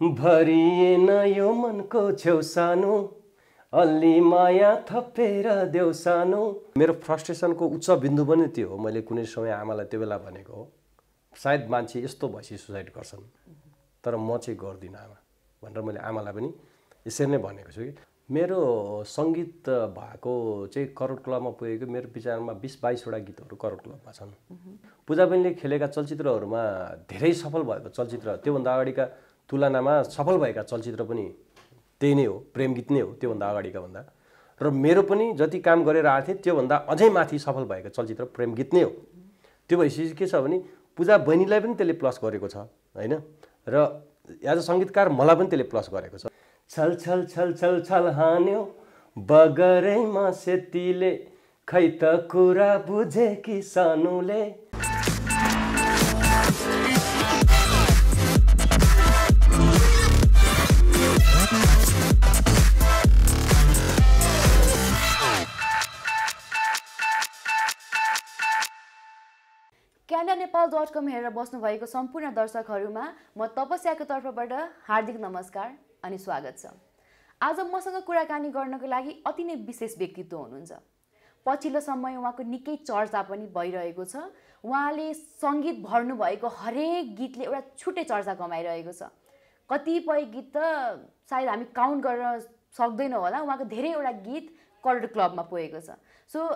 भरिएन यो मनको छेउ सानो अलि माया थपेर देऊ सानो मेरो फ्रस्ट्रेसनको उच्च बिन्दु पनि त्यो हो मैले कुनै समय आमालाई त्यो बेला भनेको हो सायद मान्छे यस्तो भएपछि सुसाइड गर्छन् तर म चाहिँ गर्दिनँ आमा भनेर मैले आमालाई पनि यसरी नै भनेको छु कि मेरो सङ्गीत भएको चाहिँ करोड क्लबमा पुगेको मेरो विचारमा बिस बाइसवटा गीतहरू करोड क्लबमा छन् पूजा बहिनीले खेलेका चलचित्रहरूमा धेरै सफल भएको चलचित्र त्योभन्दा अगाडिका तुलनामा सफल भएका चलचित्र पनि त्यही नै हो प्रेम गीत नै हो त्योभन्दा अगाडिका भन्दा र मेरो पनि जति काम गरेर आएको थिएँ त्योभन्दा अझै माथि सफल भएका चलचित्र प्रेम गीत नै हो त्यो भएपछि के छ भने पूजा बहिनीलाई पनि त्यसले प्लस गरेको छ होइन र एज अ सङ्गीतकार मलाई पनि त्यसले प्लस गरेको छ छल छल छल छल छल हान्यो बगरैमा सेतीले खै त कुरा बुझे कि सानोले डट कम हेरेर बस्नुभएको सम्पूर्ण दर्शकहरूमा म तपस्याको तर्फबाट हार्दिक नमस्कार अनि स्वागत छ आज मसँग कुराकानी गर्नको लागि अति नै विशेष व्यक्तित्व हुनुहुन्छ पछिल्लो समय उहाँको निकै चर्चा पनि भइरहेको छ उहाँले सङ्गीत भर्नुभएको हरेक गीतले एउटा छुट्टै चर्चा कमाइरहेको छ कतिपय गीत त सायद हामी काउन्ट गर्न सक्दैनौँ होला उहाँको धेरैवटा गीत कलर क्लबमा पुगेको छ सो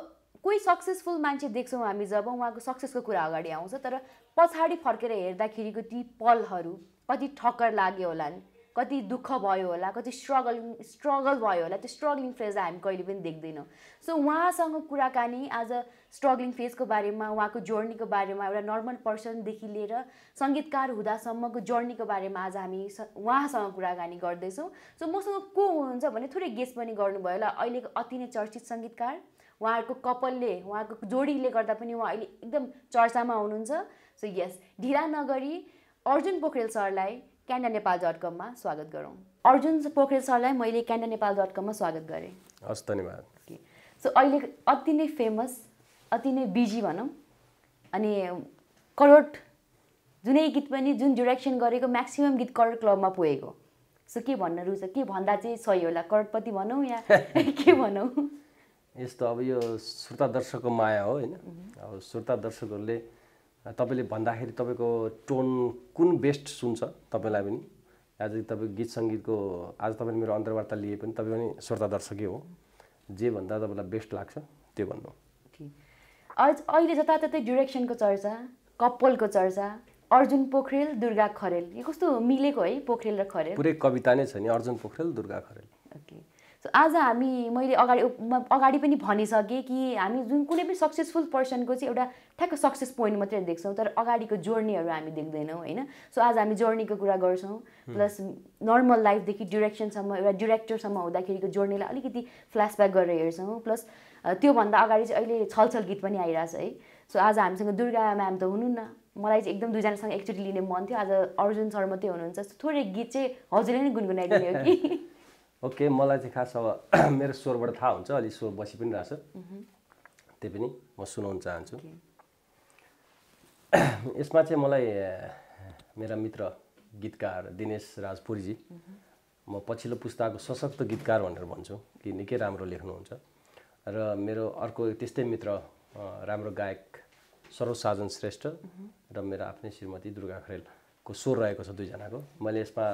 कोही सक्सेसफुल मान्छे देख्छौँ हामी जब उहाँको सक्सेसको कुरा अगाडि आउँछ तर पछाडि फर्केर हेर्दाखेरिको ती पलहरू कति ठक्कर लाग्यो होला नि कति दुःख भयो होला कति स्ट्रगलिङ स्ट्रगल भयो होला त्यो स्ट्रगलिङ फेज हामी कहिले पनि देख्दैनौँ सो उहाँसँग कुराकानी आज स्ट्रगलिङ फेजको बारेमा उहाँको जर्नीको बारेमा एउटा नर्मल पर्सनदेखि लिएर सङ्गीतकार हुँदासम्मको जर्नीको बारेमा आज हामी उहाँसँग कुराकानी गर्दैछौँ सो मसँग को हुनुहुन्छ भने थोरै गेस्ट पनि गर्नुभयो होला अहिलेको अति नै चर्चित सङ्गीतकार उहाँहरूको कपालले उहाँको जोडीले गर्दा पनि उहाँ अहिले एकदम चर्चामा हुनुहुन्छ सो यस ढिला नगरी अर्जुन पोखरेल सरलाई क्यान्डा नेपाल डट कममा स्वागत गरौँ अर्जुन पोखरेल सरलाई मैले क्यान्डा नेपाल डट कममा स्वागत गरेँ हस् धन्यवाद सो अहिले अति नै फेमस अति नै बिजी भनौँ अनि करोड जुनै गीत पनि जुन डिरेक्सन गरेको म्याक्सिमम् गीत करोड क्लबमा पुगेको सो के भन्न रुच के भन्दा चाहिँ सही होला करोडपति भनौँ या के भनौँ यस्तो अब यो श्रोता दर्शकको माया हो होइन अब श्रोता दर्शकहरूले तपाईँले भन्दाखेरि तपाईँको टोन कुन बेस्ट सुन्छ तपाईँलाई पनि आज तपाईँ गीत सङ्गीतको आज तपाईँले मेरो अन्तर्वार्ता लिए पनि तपाईँ पनि श्रोता दर्शकै हो जे भन्दा तपाईँलाई बेस्ट लाग्छ त्यो भन्नु अहिले जताततै डिरेक्सनको चर्चा कपालको चर्चा अर्जुन पोखरेल दुर्गा खरेल यो कस्तो मिलेको है पोखरेल र खरेल पुरै कविता नै छ नि अर्जुन पोखरेल दुर्गा खरेल आज हामी मैले अगाडि अगाडि पनि भनिसकेँ कि हामी जुन कुनै पनि सक्सेसफुल पर्सनको चाहिँ एउटा ठ्याक्क सक्सेस पोइन्ट मात्रै देख्छौँ तर अगाडिको जर्नीहरू हामी देख्दैनौँ होइन सो आज हामी जर्नीको कुरा गर्छौँ प्लस नर्मल लाइफदेखि डिरेक्सनसम्म एउटा डिरेक्टरसम्म हुँदाखेरिको जर्नीलाई अलिकति फ्ल्यासब्याक गरेर हेर्छौँ प्लस त्योभन्दा अगाडि चाहिँ अहिले छलछल गीत पनि आइरहेछ है सो आज हामीसँग दुर्गा म्याम त हुनुहुन्न मलाई चाहिँ एकदम दुईजनासँग एकचोटि लिने मन थियो आज अर्जुन सर मात्रै हुनुहुन्छ थोरै गीत चाहिँ हजुरले नै गुनगुनाइदिने हो कि ओके मलाई चाहिँ खास अब मेरो स्वरबाट थाहा हुन्छ अलिक स्वर बसी पनि रहेछ त्यही पनि म सुनाउन चाहन्छु यसमा चाहिँ मलाई मेरा मित्र गीतकार दिनेश राजपुरीजी म पछिल्लो पुस्ताको सशक्त गीतकार भनेर भन्छु कि निकै राम्रो लेख्नुहुन्छ र मेरो अर्को त्यस्तै मित्र राम्रो गायक साजन श्रेष्ठ र मेरो आफ्नै श्रीमती दुर्गा खरेलको स्वर रहेको छ दुईजनाको मैले यसमा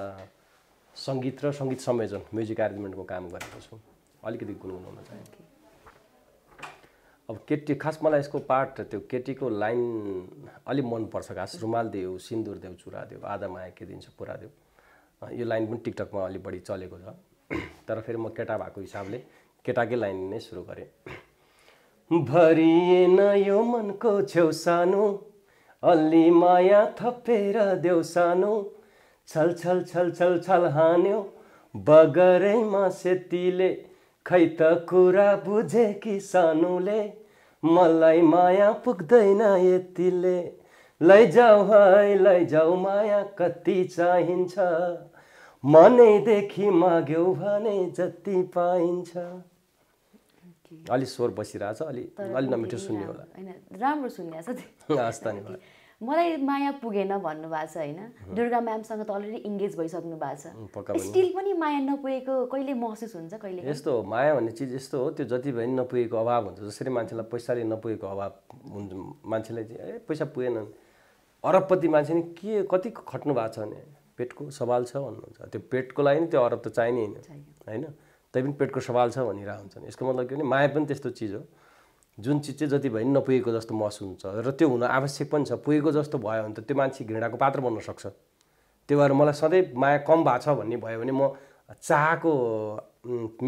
सङ्गीत र सङ्गीत संयोजन म्युजिक एरेन्जमेन्टको काम गरेको छु अलिकति गुनगुनाउन चाहेँ अब केटी खास मलाई यसको पार्ट त्यो केटीको लाइन अलिक मनपर्छ खास रुमाल देऊ सिन्दुर देऊ चुरा देऊ आधा माया के दिन्छ पुरा देऊ यो लाइन पनि टिकटकमा अलिक बढी चलेको छ तर फेरि म केटा भएको हिसाबले केटाकै लाइन नै सुरु गरेँ भरिएन यो मनको छेउ सानो अलि माया थपेर देऊ सानो छल छल छल छल छल हान्यो बगरैमा सेतीले खै त कुरा बुझे कि सानोले मलाई माया पुग्दैन यतिले लैजाऊ है लैजाऊ माया कति चाहिन्छ मनैदेखि माग्यौ भने जति पाइन्छ अलि स्वर बसिरहेछ अलि अलि नमिठो सुन्यो होला राम्रो सुन्यो धन्यवाद मलाई माया पुगेन भन्नुभएको छ होइन दुर्गा म्यामसँग त अलरेडी इङ्गेज भइसक्नु भएको छ स्टिल पनि माया नपुगेको कहिले महसुस हुन्छ कहिले यस्तो हो माया भन्ने चिज यस्तो हो त्यो जति भए पनि नपुगेको अभाव हुन्छ जसरी मान्छेलाई पैसाले नपुगेको अभाव हुन्छ मान्छेलाई चाहिँ ए पैसा पुगेन अरबपति मान्छे नि के कति खट्नु भएको छ भने पेटको सवाल छ भन्नुहुन्छ त्यो पेटको लागि नि त्यो अरब त चाहिने होइन होइन तैपनि पेटको सवाल छ भनिरहेको हुन्छ यसको मतलब के भने माया पनि त्यस्तो चिज हो जुन चिज चाहिँ जति भए पनि नपुगेको जस्तो महसुस हुन्छ र त्यो हुन आवश्यक पनि छ पुगेको जस्तो भयो भने त त्यो मान्छे घृणाको पात्र बन्न सक्छ त्यही भएर मलाई सधैँ माया कम भएको छ भन्ने भयो भने म चाहको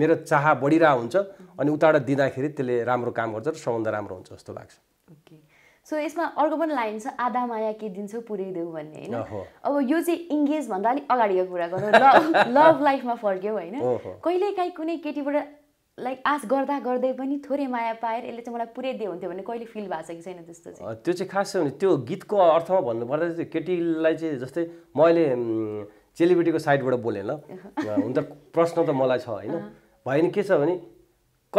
मेरो चाह बढिरहेको हुन्छ अनि उताबाट दिँदाखेरि त्यसले राम्रो काम गर्छ र सम्बन्ध राम्रो हुन्छ जस्तो लाग्छ ओके सो यसमा अर्को पनि लाइन छ आधा माया के दिन्छ पुऱ्याइदेऊ भन्ने होइन अब यो चाहिँ इङ्गेज भन्दा अलिक अगाडिको कुरा गरौँ लभ लाइफमा फर्क्यौ होइन कहिलेकाहीँ कुनै केटीबाट लाइक आश गर्दा गर्दै पनि थोरै माया पाएर यसले चाहिँ मलाई पुऱ्याइदियो हुन्थ्यो भने कहिले फिल भएको छ कि छैन त्यस्तो चाहिँ त्यो चाहिँ खास चाहिँ त्यो गीतको अर्थमा भन्नुपर्दा चाहिँ केटीलाई चाहिँ जस्तै म अहिले चेलीबेटीको साइडबाट बोलेँ ल हुन त प्रश्न त मलाई छ होइन भयो भने के छ भने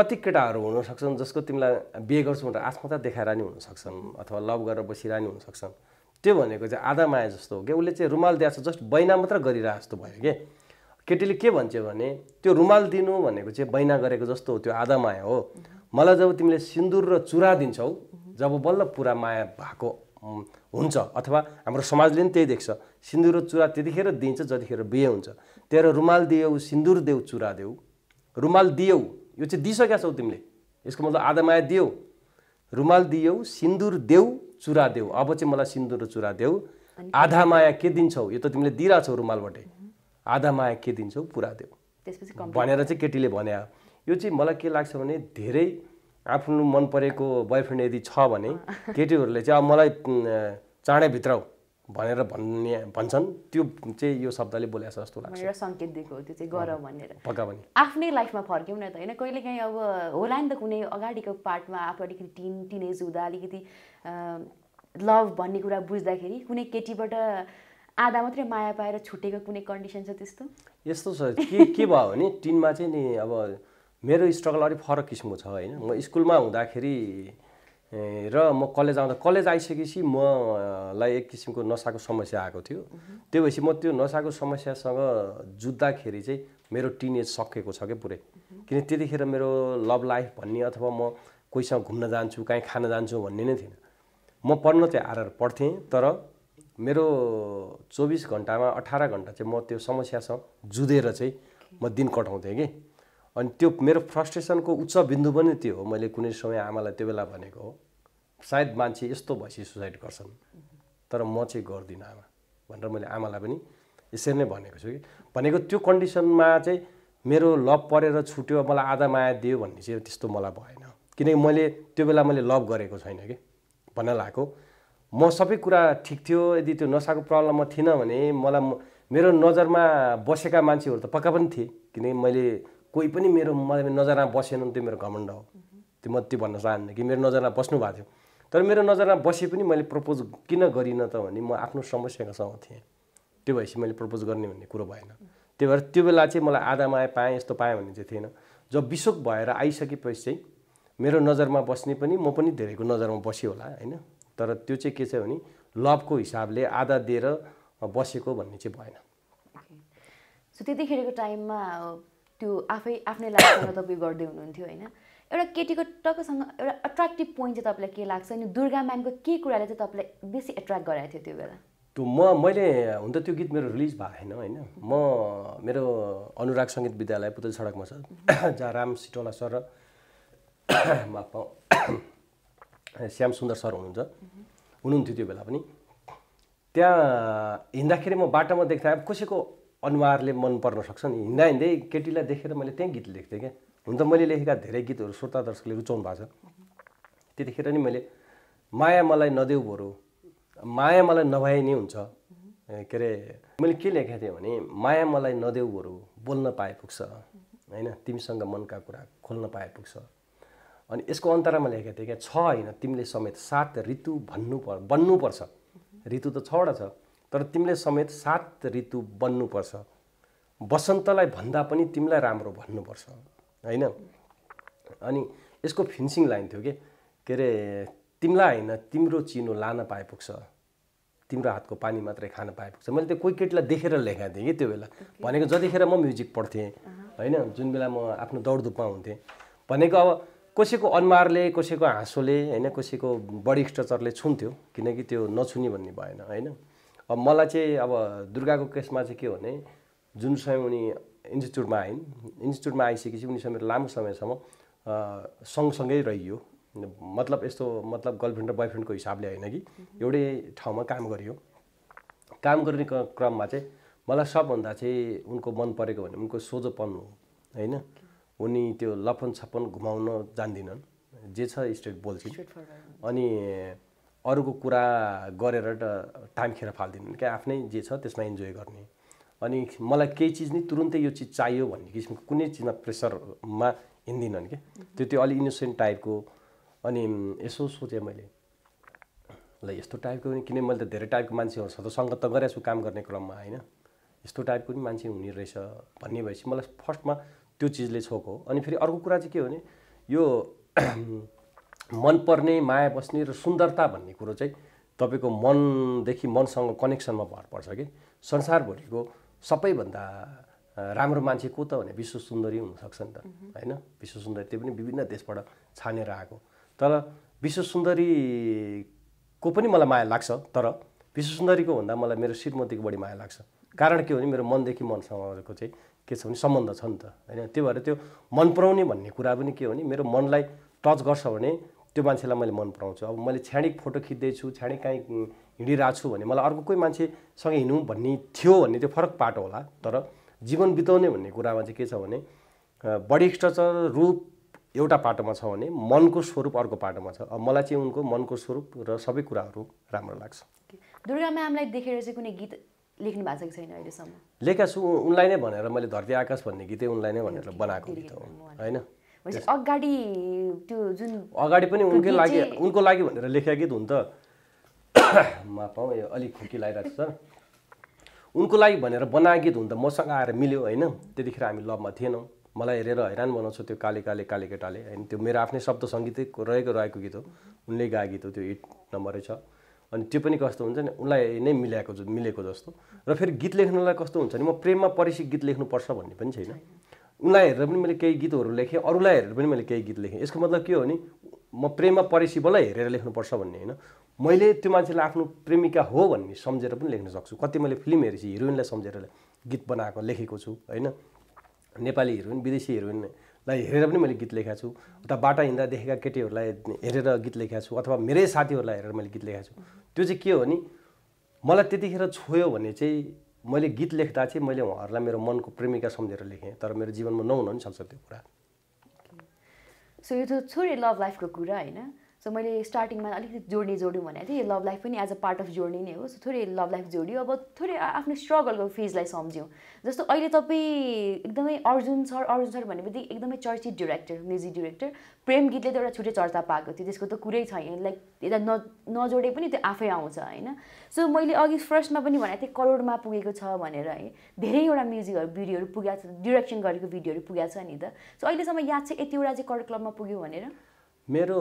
कति केटाहरू हुनसक्छन् जसको तिमीलाई बिहे गर्छौ भनेर आत्मता देखाएर नि हुनसक्छन् अथवा लभ गरेर बसिरहने हुनसक्छन् त्यो भनेको चाहिँ आधा माया जस्तो हो क्या उसले चाहिँ रुमाल दिएको छ जस्ट बैना मात्र गरिरहेको जस्तो भयो कि केटीले के भन्छ भने त्यो रुमाल दिनु भनेको चाहिँ बैना गरेको जस्तो हो त्यो आधा माया हो मलाई जब तिमीले सिन्दुर र चुरा दिन्छौ जब बल्ल पुरा माया भएको हुन्छ अथवा हाम्रो समाजले पनि त्यही देख्छ सिन्दुर र चुरा त्यतिखेर दिन्छ जतिखेर बिहे हुन्छ तेरो रुमाल दियौ सिन्दुर देऊ चुरा देऊ रुमाल दियौ यो चाहिँ दिइसकेका छौ तिमीले यसको मतलब आधा माया दियौ रुमाल दियौ सिन्दुर देऊ चुरा देऊ अब चाहिँ मलाई सिन्दुर र चुरा देऊ आधा माया के दिन्छौ यो त तिमीले दिइरहेछौ रुमालबाटै आधा माया के दिन्छौ पुरा देऊ भनेर चाहिँ केटीले भने यो चाहिँ मलाई के लाग्छ भने धेरै आफ्नो मन परेको बोयफ्रेन्ड यदि छ भने केटीहरूले चाहिँ अब मलाई चाँडै भित्र भनेर भन्ने भन्छन् त्यो चाहिँ यो शब्दले बोलेको जस्तो लाग्छ सङ्केत दिएको त्यो चाहिँ गर भनेर पक्का भने आफ्नै लाइफमा फर्क्यौँ न त होइन कहिलेकाहीँ अब होला नि त कुनै अगाडिको पार्टमा आफू अलिकति टिन टिनेज हुँदा अलिकति लभ भन्ने कुरा बुझ्दाखेरि कुनै केटीबाट आधा मात्रै माया पाएर छुटेको कुनै कन्डिसन छ त्यस्तो यस्तो छ के के भयो भने टिनमा चाहिँ नि अब मेरो स्ट्रगल अलिक फरक किसिमको छ होइन म स्कुलमा हुँदाखेरि र म कलेज आउँदा कलेज आइसकेपछि मलाई एक किसिमको नसाको समस्या आएको थियो त्यो भएपछि म त्यो नसाको समस्यासँग जुत्दाखेरि चाहिँ मेरो टिन एज सकेको छ क्या पुरै किन त्यतिखेर मेरो लभ लाइफ भन्ने अथवा म कोहीसँग घुम्न जान्छु काहीँ खान जान्छु भन्ने नै थिएन म पढ्न चाहिँ आएर पढ्थेँ तर मेरो चौबिस घन्टामा अठार घन्टा चाहिँ म त्यो समस्यासँग जुधेर चाहिँ म दिन कटाउँथेँ कि अनि त्यो मेरो फ्रस्ट्रेसनको उच्च बिन्दु पनि त्यो हो मैले कुनै समय आमालाई त्यो बेला भनेको हो सायद मान्छे यस्तो भएपछि सुसाइड गर्छन् तर म चाहिँ गर्दिनँ आमा भनेर मैले आमालाई पनि यसरी नै भनेको छु कि भनेको त्यो कन्डिसनमा चाहिँ मेरो लभ परेर छुट्यो मलाई आधा माया दियो भन्ने चाहिँ त्यस्तो मलाई भएन किनकि मैले त्यो बेला मैले लभ गरेको छैन कि भन्न लागेको म सबै कुरा ठिक थियो यदि त्यो नसाको प्रब्लम म थिइनँ भने मलाई मेरो नजरमा बसेका मान्छेहरू त पक्का पनि थिए किनकि मैले कोही पनि मेरो मलाई नजरमा बसेनन् त्यो मेरो घमण्ड हो त्यो म त्यो भन्न चाहन्न कि मेरो नजरमा बस्नु भएको थियो तर मेरो नजरमा बसे पनि मैले प्रपोज किन गरिनँ त भने म आफ्नो समस्याकोसँग थिएँ त्यो भएपछि मैले प्रपोज गर्ने भन्ने कुरो भएन त्यही भएर त्यो बेला चाहिँ मलाई आधामा माया पाएँ यस्तो पाएँ भन्ने चाहिँ थिएन जब विशोक भएर आइसकेपछि चाहिँ मेरो नजरमा बस्ने पनि म पनि धेरैको नजरमा बसेँ होला होइन तर त्यो चाहिँ के छ भने लभको हिसाबले आधा दिएर बसेको भन्ने चाहिँ भएन सो त्यतिखेरको टाइममा त्यो आफै आफ्नै लाइफसँग तपाईँ गर्दै हुनुहुन्थ्यो होइन एउटा केटीको टक्कसँग एउटा एट्र्याक्टिभ पोइन्ट चाहिँ तपाईँलाई के लाग्छ अनि दुर्गा म्यामको के कुराले चाहिँ तपाईँलाई बेसी एट्र्याक्ट गराएको थियो त्यो बेला त्यो म मैले हुन त त्यो गीत मेरो रिलिज भएन होइन म मेरो अनुराग सङ्गीत विद्यालय पुतल सडकमा छ mm-hmm. जहाँ राम सिटोला सर र श्याम सुन्दर सर हुनुहुन्छ हुनुहुन्थ्यो त्यो बेला पनि त्यहाँ हिँड्दाखेरि म बाटोमा देख्दा अब कसैको अनुहारले मन पर्न सक्छ नि हिँड्दा हिँड्दै केटीलाई देखेर मैले त्यहीँ गीत लेख्थेँ क्या हुन त मैले लेखेका धेरै गीतहरू श्रोता दर्शकले रुचाउनु भएको छ त्यतिखेर नि मैले माया मलाई नदेऊ बरु माया मलाई नभए नै हुन्छ के अरे मैले के लेखेको थिएँ भने माया मलाई नदेऊ बरु बोल्न पाए पुग्छ होइन तिमीसँग मनका कुरा खोल्न पाए पुग्छ अनि यसको अन्तरामा लेखेको थिएँ क्या छ होइन तिमीले समेत सात ऋतु भन्नु पर् बन्नुपर्छ ऋतु त छवटा छ तर तिमीले समेत सात ऋतु बन्नुपर्छ बसन्तलाई भन्दा पनि तिमीलाई राम्रो भन्नुपर्छ होइन अनि यसको फिन्सिङ लाइन थियो कि के अरे तिमीलाई होइन तिम्रो चिनो लान पाए पुग्छ तिम्रो हातको पानी मात्रै खान पाए पुग्छ मैले त्यो कोही केटीलाई देखेर लेखाएको थिएँ कि त्यो बेला भनेको जतिखेर म म्युजिक पढ्थेँ होइन जुन बेला म आफ्नो दौडधुपमा हुन्थेँ भनेको अब कसैको अनुहारले कसैको हाँसोले होइन कसैको बडी स्ट्रक्चरले छुन्थ्यो किनकि त्यो नछुनी भन्ने भएन होइन अब मलाई चाहिँ अब दुर्गाको केसमा चाहिँ के हो भने जुन समय उनी इन्स्टिच्युटमा आइन् इन्स्टिच्युटमा आइसकेपछि उनी समय लामो समयसम्म सँगसँगै रहियो मतलब यस्तो मतलब गर्लफ्रेन्ड र बोयफ्रेन्डको हिसाबले होइन कि एउटै ठाउँमा काम गरियो काम गर्ने क्रममा चाहिँ मलाई सबभन्दा चाहिँ उनको मन परेको भने उनको सोझोपन हो होइन उनी त्यो लपन छपन घुमाउन जान्दिनन् जे छ स्ट्रेट बोल्छिन् अनि अरूको कुरा गरेर त टाइम खेर फाल्दिनन् क्या आफ्नै जे छ त्यसमा इन्जोय गर्ने अनि मलाई केही चिज नै तुरुन्तै यो चिज चाहियो भन्ने किसिमको कुनै चिजमा प्रेसरमा हिँड्दिनन् क्या त्यो त्यो अलिक इनोसेन्ट टाइपको अनि यसो सोचेँ मैले ल यस्तो टाइपको पनि किनभने मैले त धेरै टाइपको छ त सङ्गत त छु काम गर्ने क्रममा होइन यस्तो टाइपको पनि मान्छे हुने रहेछ भन्ने भएपछि मलाई फर्स्टमा त्यो चिजले छोको हो अनि फेरि अर्को कुरा चाहिँ के हो भने यो मनपर्ने माया बस्ने र सुन्दरता भन्ने कुरो चाहिँ तपाईँको मनदेखि मनसँग कनेक्सनमा भर पर्छ कि संसारभरिको सबैभन्दा राम्रो मान्छे को त भने विश्व सुन्दरी हुनसक्छ नि त होइन विश्व सुन्दरी त्यो पनि विभिन्न देशबाट छानेर आएको तर विश्व सुन्दरीको पनि मलाई माया लाग्छ तर विश्व सुन्दरीको भन्दा मलाई मेरो श्रीमतीको बढी माया लाग्छ कारण के हो भने मेरो मनदेखि मनसँगको चाहिँ के छ भने सम्बन्ध छ नि त होइन त्यो भएर त्यो मन पराउने भन्ने कुरा पनि के हो भने मेरो मनलाई टच गर्छ भने त्यो मान्छेलाई मैले मन पराउँछु अब मैले छ्याणिक फोटो खिच्दैछु छ्याडिक काहीँ हिँडिरहेको छु भने मलाई अर्को कोही मान्छेसँग हिँडौँ भन्ने थियो भन्ने त्यो फरक पाटो होला तर जीवन बिताउने भन्ने कुरामा चाहिँ के छ भने बडी स्ट्रक्चर रूप एउटा पाटोमा छ भने मनको स्वरूप अर्को पाटोमा छ अब मलाई चाहिँ उनको मनको स्वरूप र सबै कुराहरू राम्रो लाग्छ दुर्गा म्यामलाई देखेर चाहिँ कुनै गीत लेख्नु भएको छ कि छैन अहिलेसम्म लेखेको छु उनलाई नै भनेर मैले धरती आकाश भन्ने गीतै उनलाई नै भनेर बनाएको गीत हो होइन अगाडि त्यो जुन अगाडि पनि उनकै लागि उनको लागि भनेर लेखेको गीत हुन त माफाउँ यो अलिक खुकी लगाइरहेको छ उनको लागि भनेर बनाएको गीत हुन त मसँग आएर मिल्यो होइन त्यतिखेर हामी लभमा थिएनौँ मलाई हेरेर हैरान बनाउँछ त्यो काले काले काले केटाले होइन त्यो मेरो आफ्नै शब्द सङ्गीतै रहेको रहेको गीत हो उनले गाएको गीत हो त्यो हिट नम्बरै छ अनि त्यो पनि कस्तो हुन्छ नि उनलाई नै मिलाएको मिलेको जस्तो र फेरि गीत लेख्नलाई कस्तो हुन्छ नि म प्रेममा परिसी गीत लेख्नुपर्छ भन्ने पनि छैन उनलाई हेरेर पनि मैले केही गीतहरू लेखेँ अरूलाई हेरेर पनि मैले केही गीत लेखेँ यसको मतलब के हो भने म प्रेममा परिसीबलाई हेरेर लेख्नुपर्छ भन्ने होइन मैले त्यो मान्छेलाई आफ्नो प्रेमिका हो भन्ने सम्झेर पनि लेख्न सक्छु कति मैले फिल्म हेरेपछि हिरोइनलाई सम्झेर गीत बनाएको लेखेको छु होइन नेपाली हिरोइन विदेशी हिरोइन लाई हेरेर पनि मैले गीत लेखेको छु उता बाटा हिँड्दा देखेका केटीहरूलाई हेरेर गीत लेखेको छु अथवा मेरै साथीहरूलाई हेरेर मैले गीत लेखेको छु त्यो चाहिँ के हो भने मलाई त्यतिखेर छोयो भने चाहिँ मैले गीत लेख्दा चाहिँ मैले उहाँहरूलाई मेरो मनको प्रेमिका सम्झेर लेखेँ तर मेरो जीवनमा नहुन नि सक्छ त्यो कुरा सो यो त छोरी लभ लाइफको कुरा होइन सो मैले स्टार्टिङमा अलिकति जोड्ने जोड्यौँ भनेको थिएँ लभ लाइफ पनि एज अ पार्ट अफ जोड्ने नै हो सो थोरै लभ लाइफ जोड्यो अब थोरै आफ्नो स्ट्रगलको फेजलाई सम्झ्यौँ जस्तो अहिले तपाईँ एकदमै अर्जुन सर अर्जुन सर भन्ने बित्तिकै एकदमै चर्चित डिरेक्टर म्युजिक डिरेक्टर प्रेम गीतले त एउटा छुट्टै चर्चा पाएको थियो त्यसको त कुरै छैन लाइक यता न नजोडे पनि त्यो आफै आउँछ होइन सो मैले अघि फर्स्टमा पनि भनेको थिएँ करोडमा पुगेको छ भनेर है धेरैवटा म्युजिकहरू भिडियोहरू पुगेको छ डिरेक्सन गरेको भिडियोहरू पुगेको छ नि त सो अहिलेसम्म याद छ यतिवटा चाहिँ करोड क्लबमा पुग्यो भनेर मेरो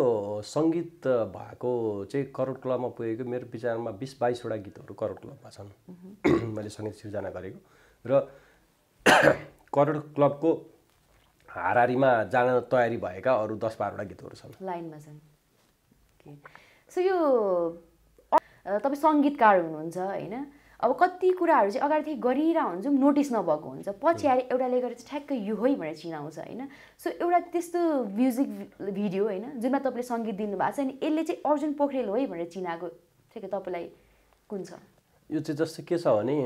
सङ्गीत भएको चाहिँ करोड क्लबमा पुगेको मेरो विचारमा बिस बाइसवटा गीतहरू करोड क्लबमा छन् मैले सङ्गीत सिर्जना गरेको र करोड क्लबको हारारीमा जान तयारी भएका अरू दस बाह्रवटा गीतहरू छन् लाइनमा छन् सो यो तपाईँ सङ्गीतकार हुनुहुन्छ होइन अब कति कुराहरू चाहिँ अगाडिदेखि गरिरह हुन्छौँ नोटिस नभएको हुन्छ पछि आएर एउटाले गर्दा चाहिँ ठ्याक्कै यो होइ भनेर चिनाउँछ होइन सो एउटा त्यस्तो म्युजिक भिडियो होइन जुनमा तपाईँले सङ्गीत दिनुभएको छ अनि यसले चाहिँ अर्जुन पोखरेल है भनेर चिनाएको ठ्याक्क तपाईँलाई कुन छ यो चाहिँ जस्तो के छ भने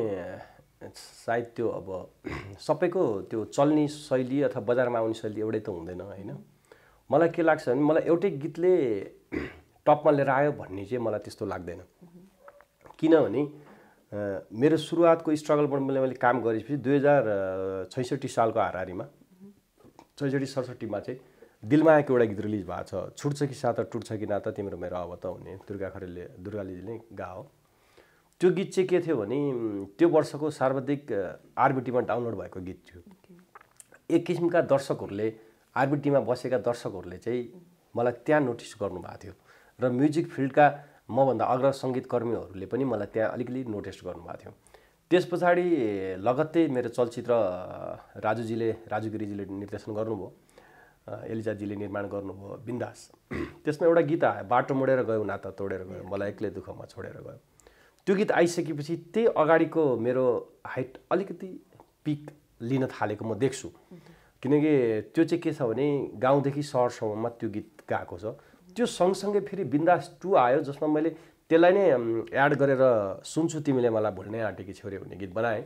सायद त्यो अब सबैको त्यो चल्ने शैली अथवा बजारमा आउने शैली एउटै त हुँदैन होइन मलाई के लाग्छ भने मलाई एउटै गीतले टपमा लिएर आयो भन्ने चाहिँ मलाई त्यस्तो लाग्दैन किनभने मेरो सुरुवातको स्ट्रगलबाट मैले मैले काम गरेपछि दुई हजार छैसठी सालको हारिमा छैसठी सडसठीमा चाहिँ दिलमा आएको एउटा गीत रिलिज भएको छ छुट्छ कि सात टुट्छ कि नाता तिम्रो मेरो अब त हुने दुर्गा खरेलले दुर्गालीजीले गाओ त्यो गीत चाहिँ के थियो भने त्यो वर्षको सार्वधिक आरबिटीमा डाउनलोड भएको गीत थियो एक किसिमका दर्शकहरूले आरबिटीमा बसेका दर्शकहरूले चाहिँ मलाई त्यहाँ नोटिस गर्नुभएको थियो र म्युजिक फिल्डका मभन्दा अग्र सङ्गीतकर्मीहरूले पनि मलाई त्यहाँ अलिकति नोटिस गर्नुभएको थियो त्यस पछाडि लगत्तै मेरो चलचित्र राजुजीले राजु निर्देशन गर्नुभयो एलिजाजीले निर्माण गर्नुभयो बिन्दास त्यसमा एउटा गीत आयो बाटो मोडेर गयो नाता तोडेर गयो मलाई एक्लै दुःखमा छोडेर गयो त्यो गीत आइसकेपछि त्यही अगाडिको मेरो हाइट अलिकति पिक लिन थालेको म देख्छु किनकि त्यो चाहिँ के छ भने गाउँदेखि सहरसम्ममा त्यो गीत गएको छ त्यो सँगसँगै फेरि बिन्दास टू आयो जसमा मैले त्यसलाई नै एड गरेर सुन्छु तिमीले मलाई भुल्ने आँटेकी छोरी भन्ने गीत बनाएँ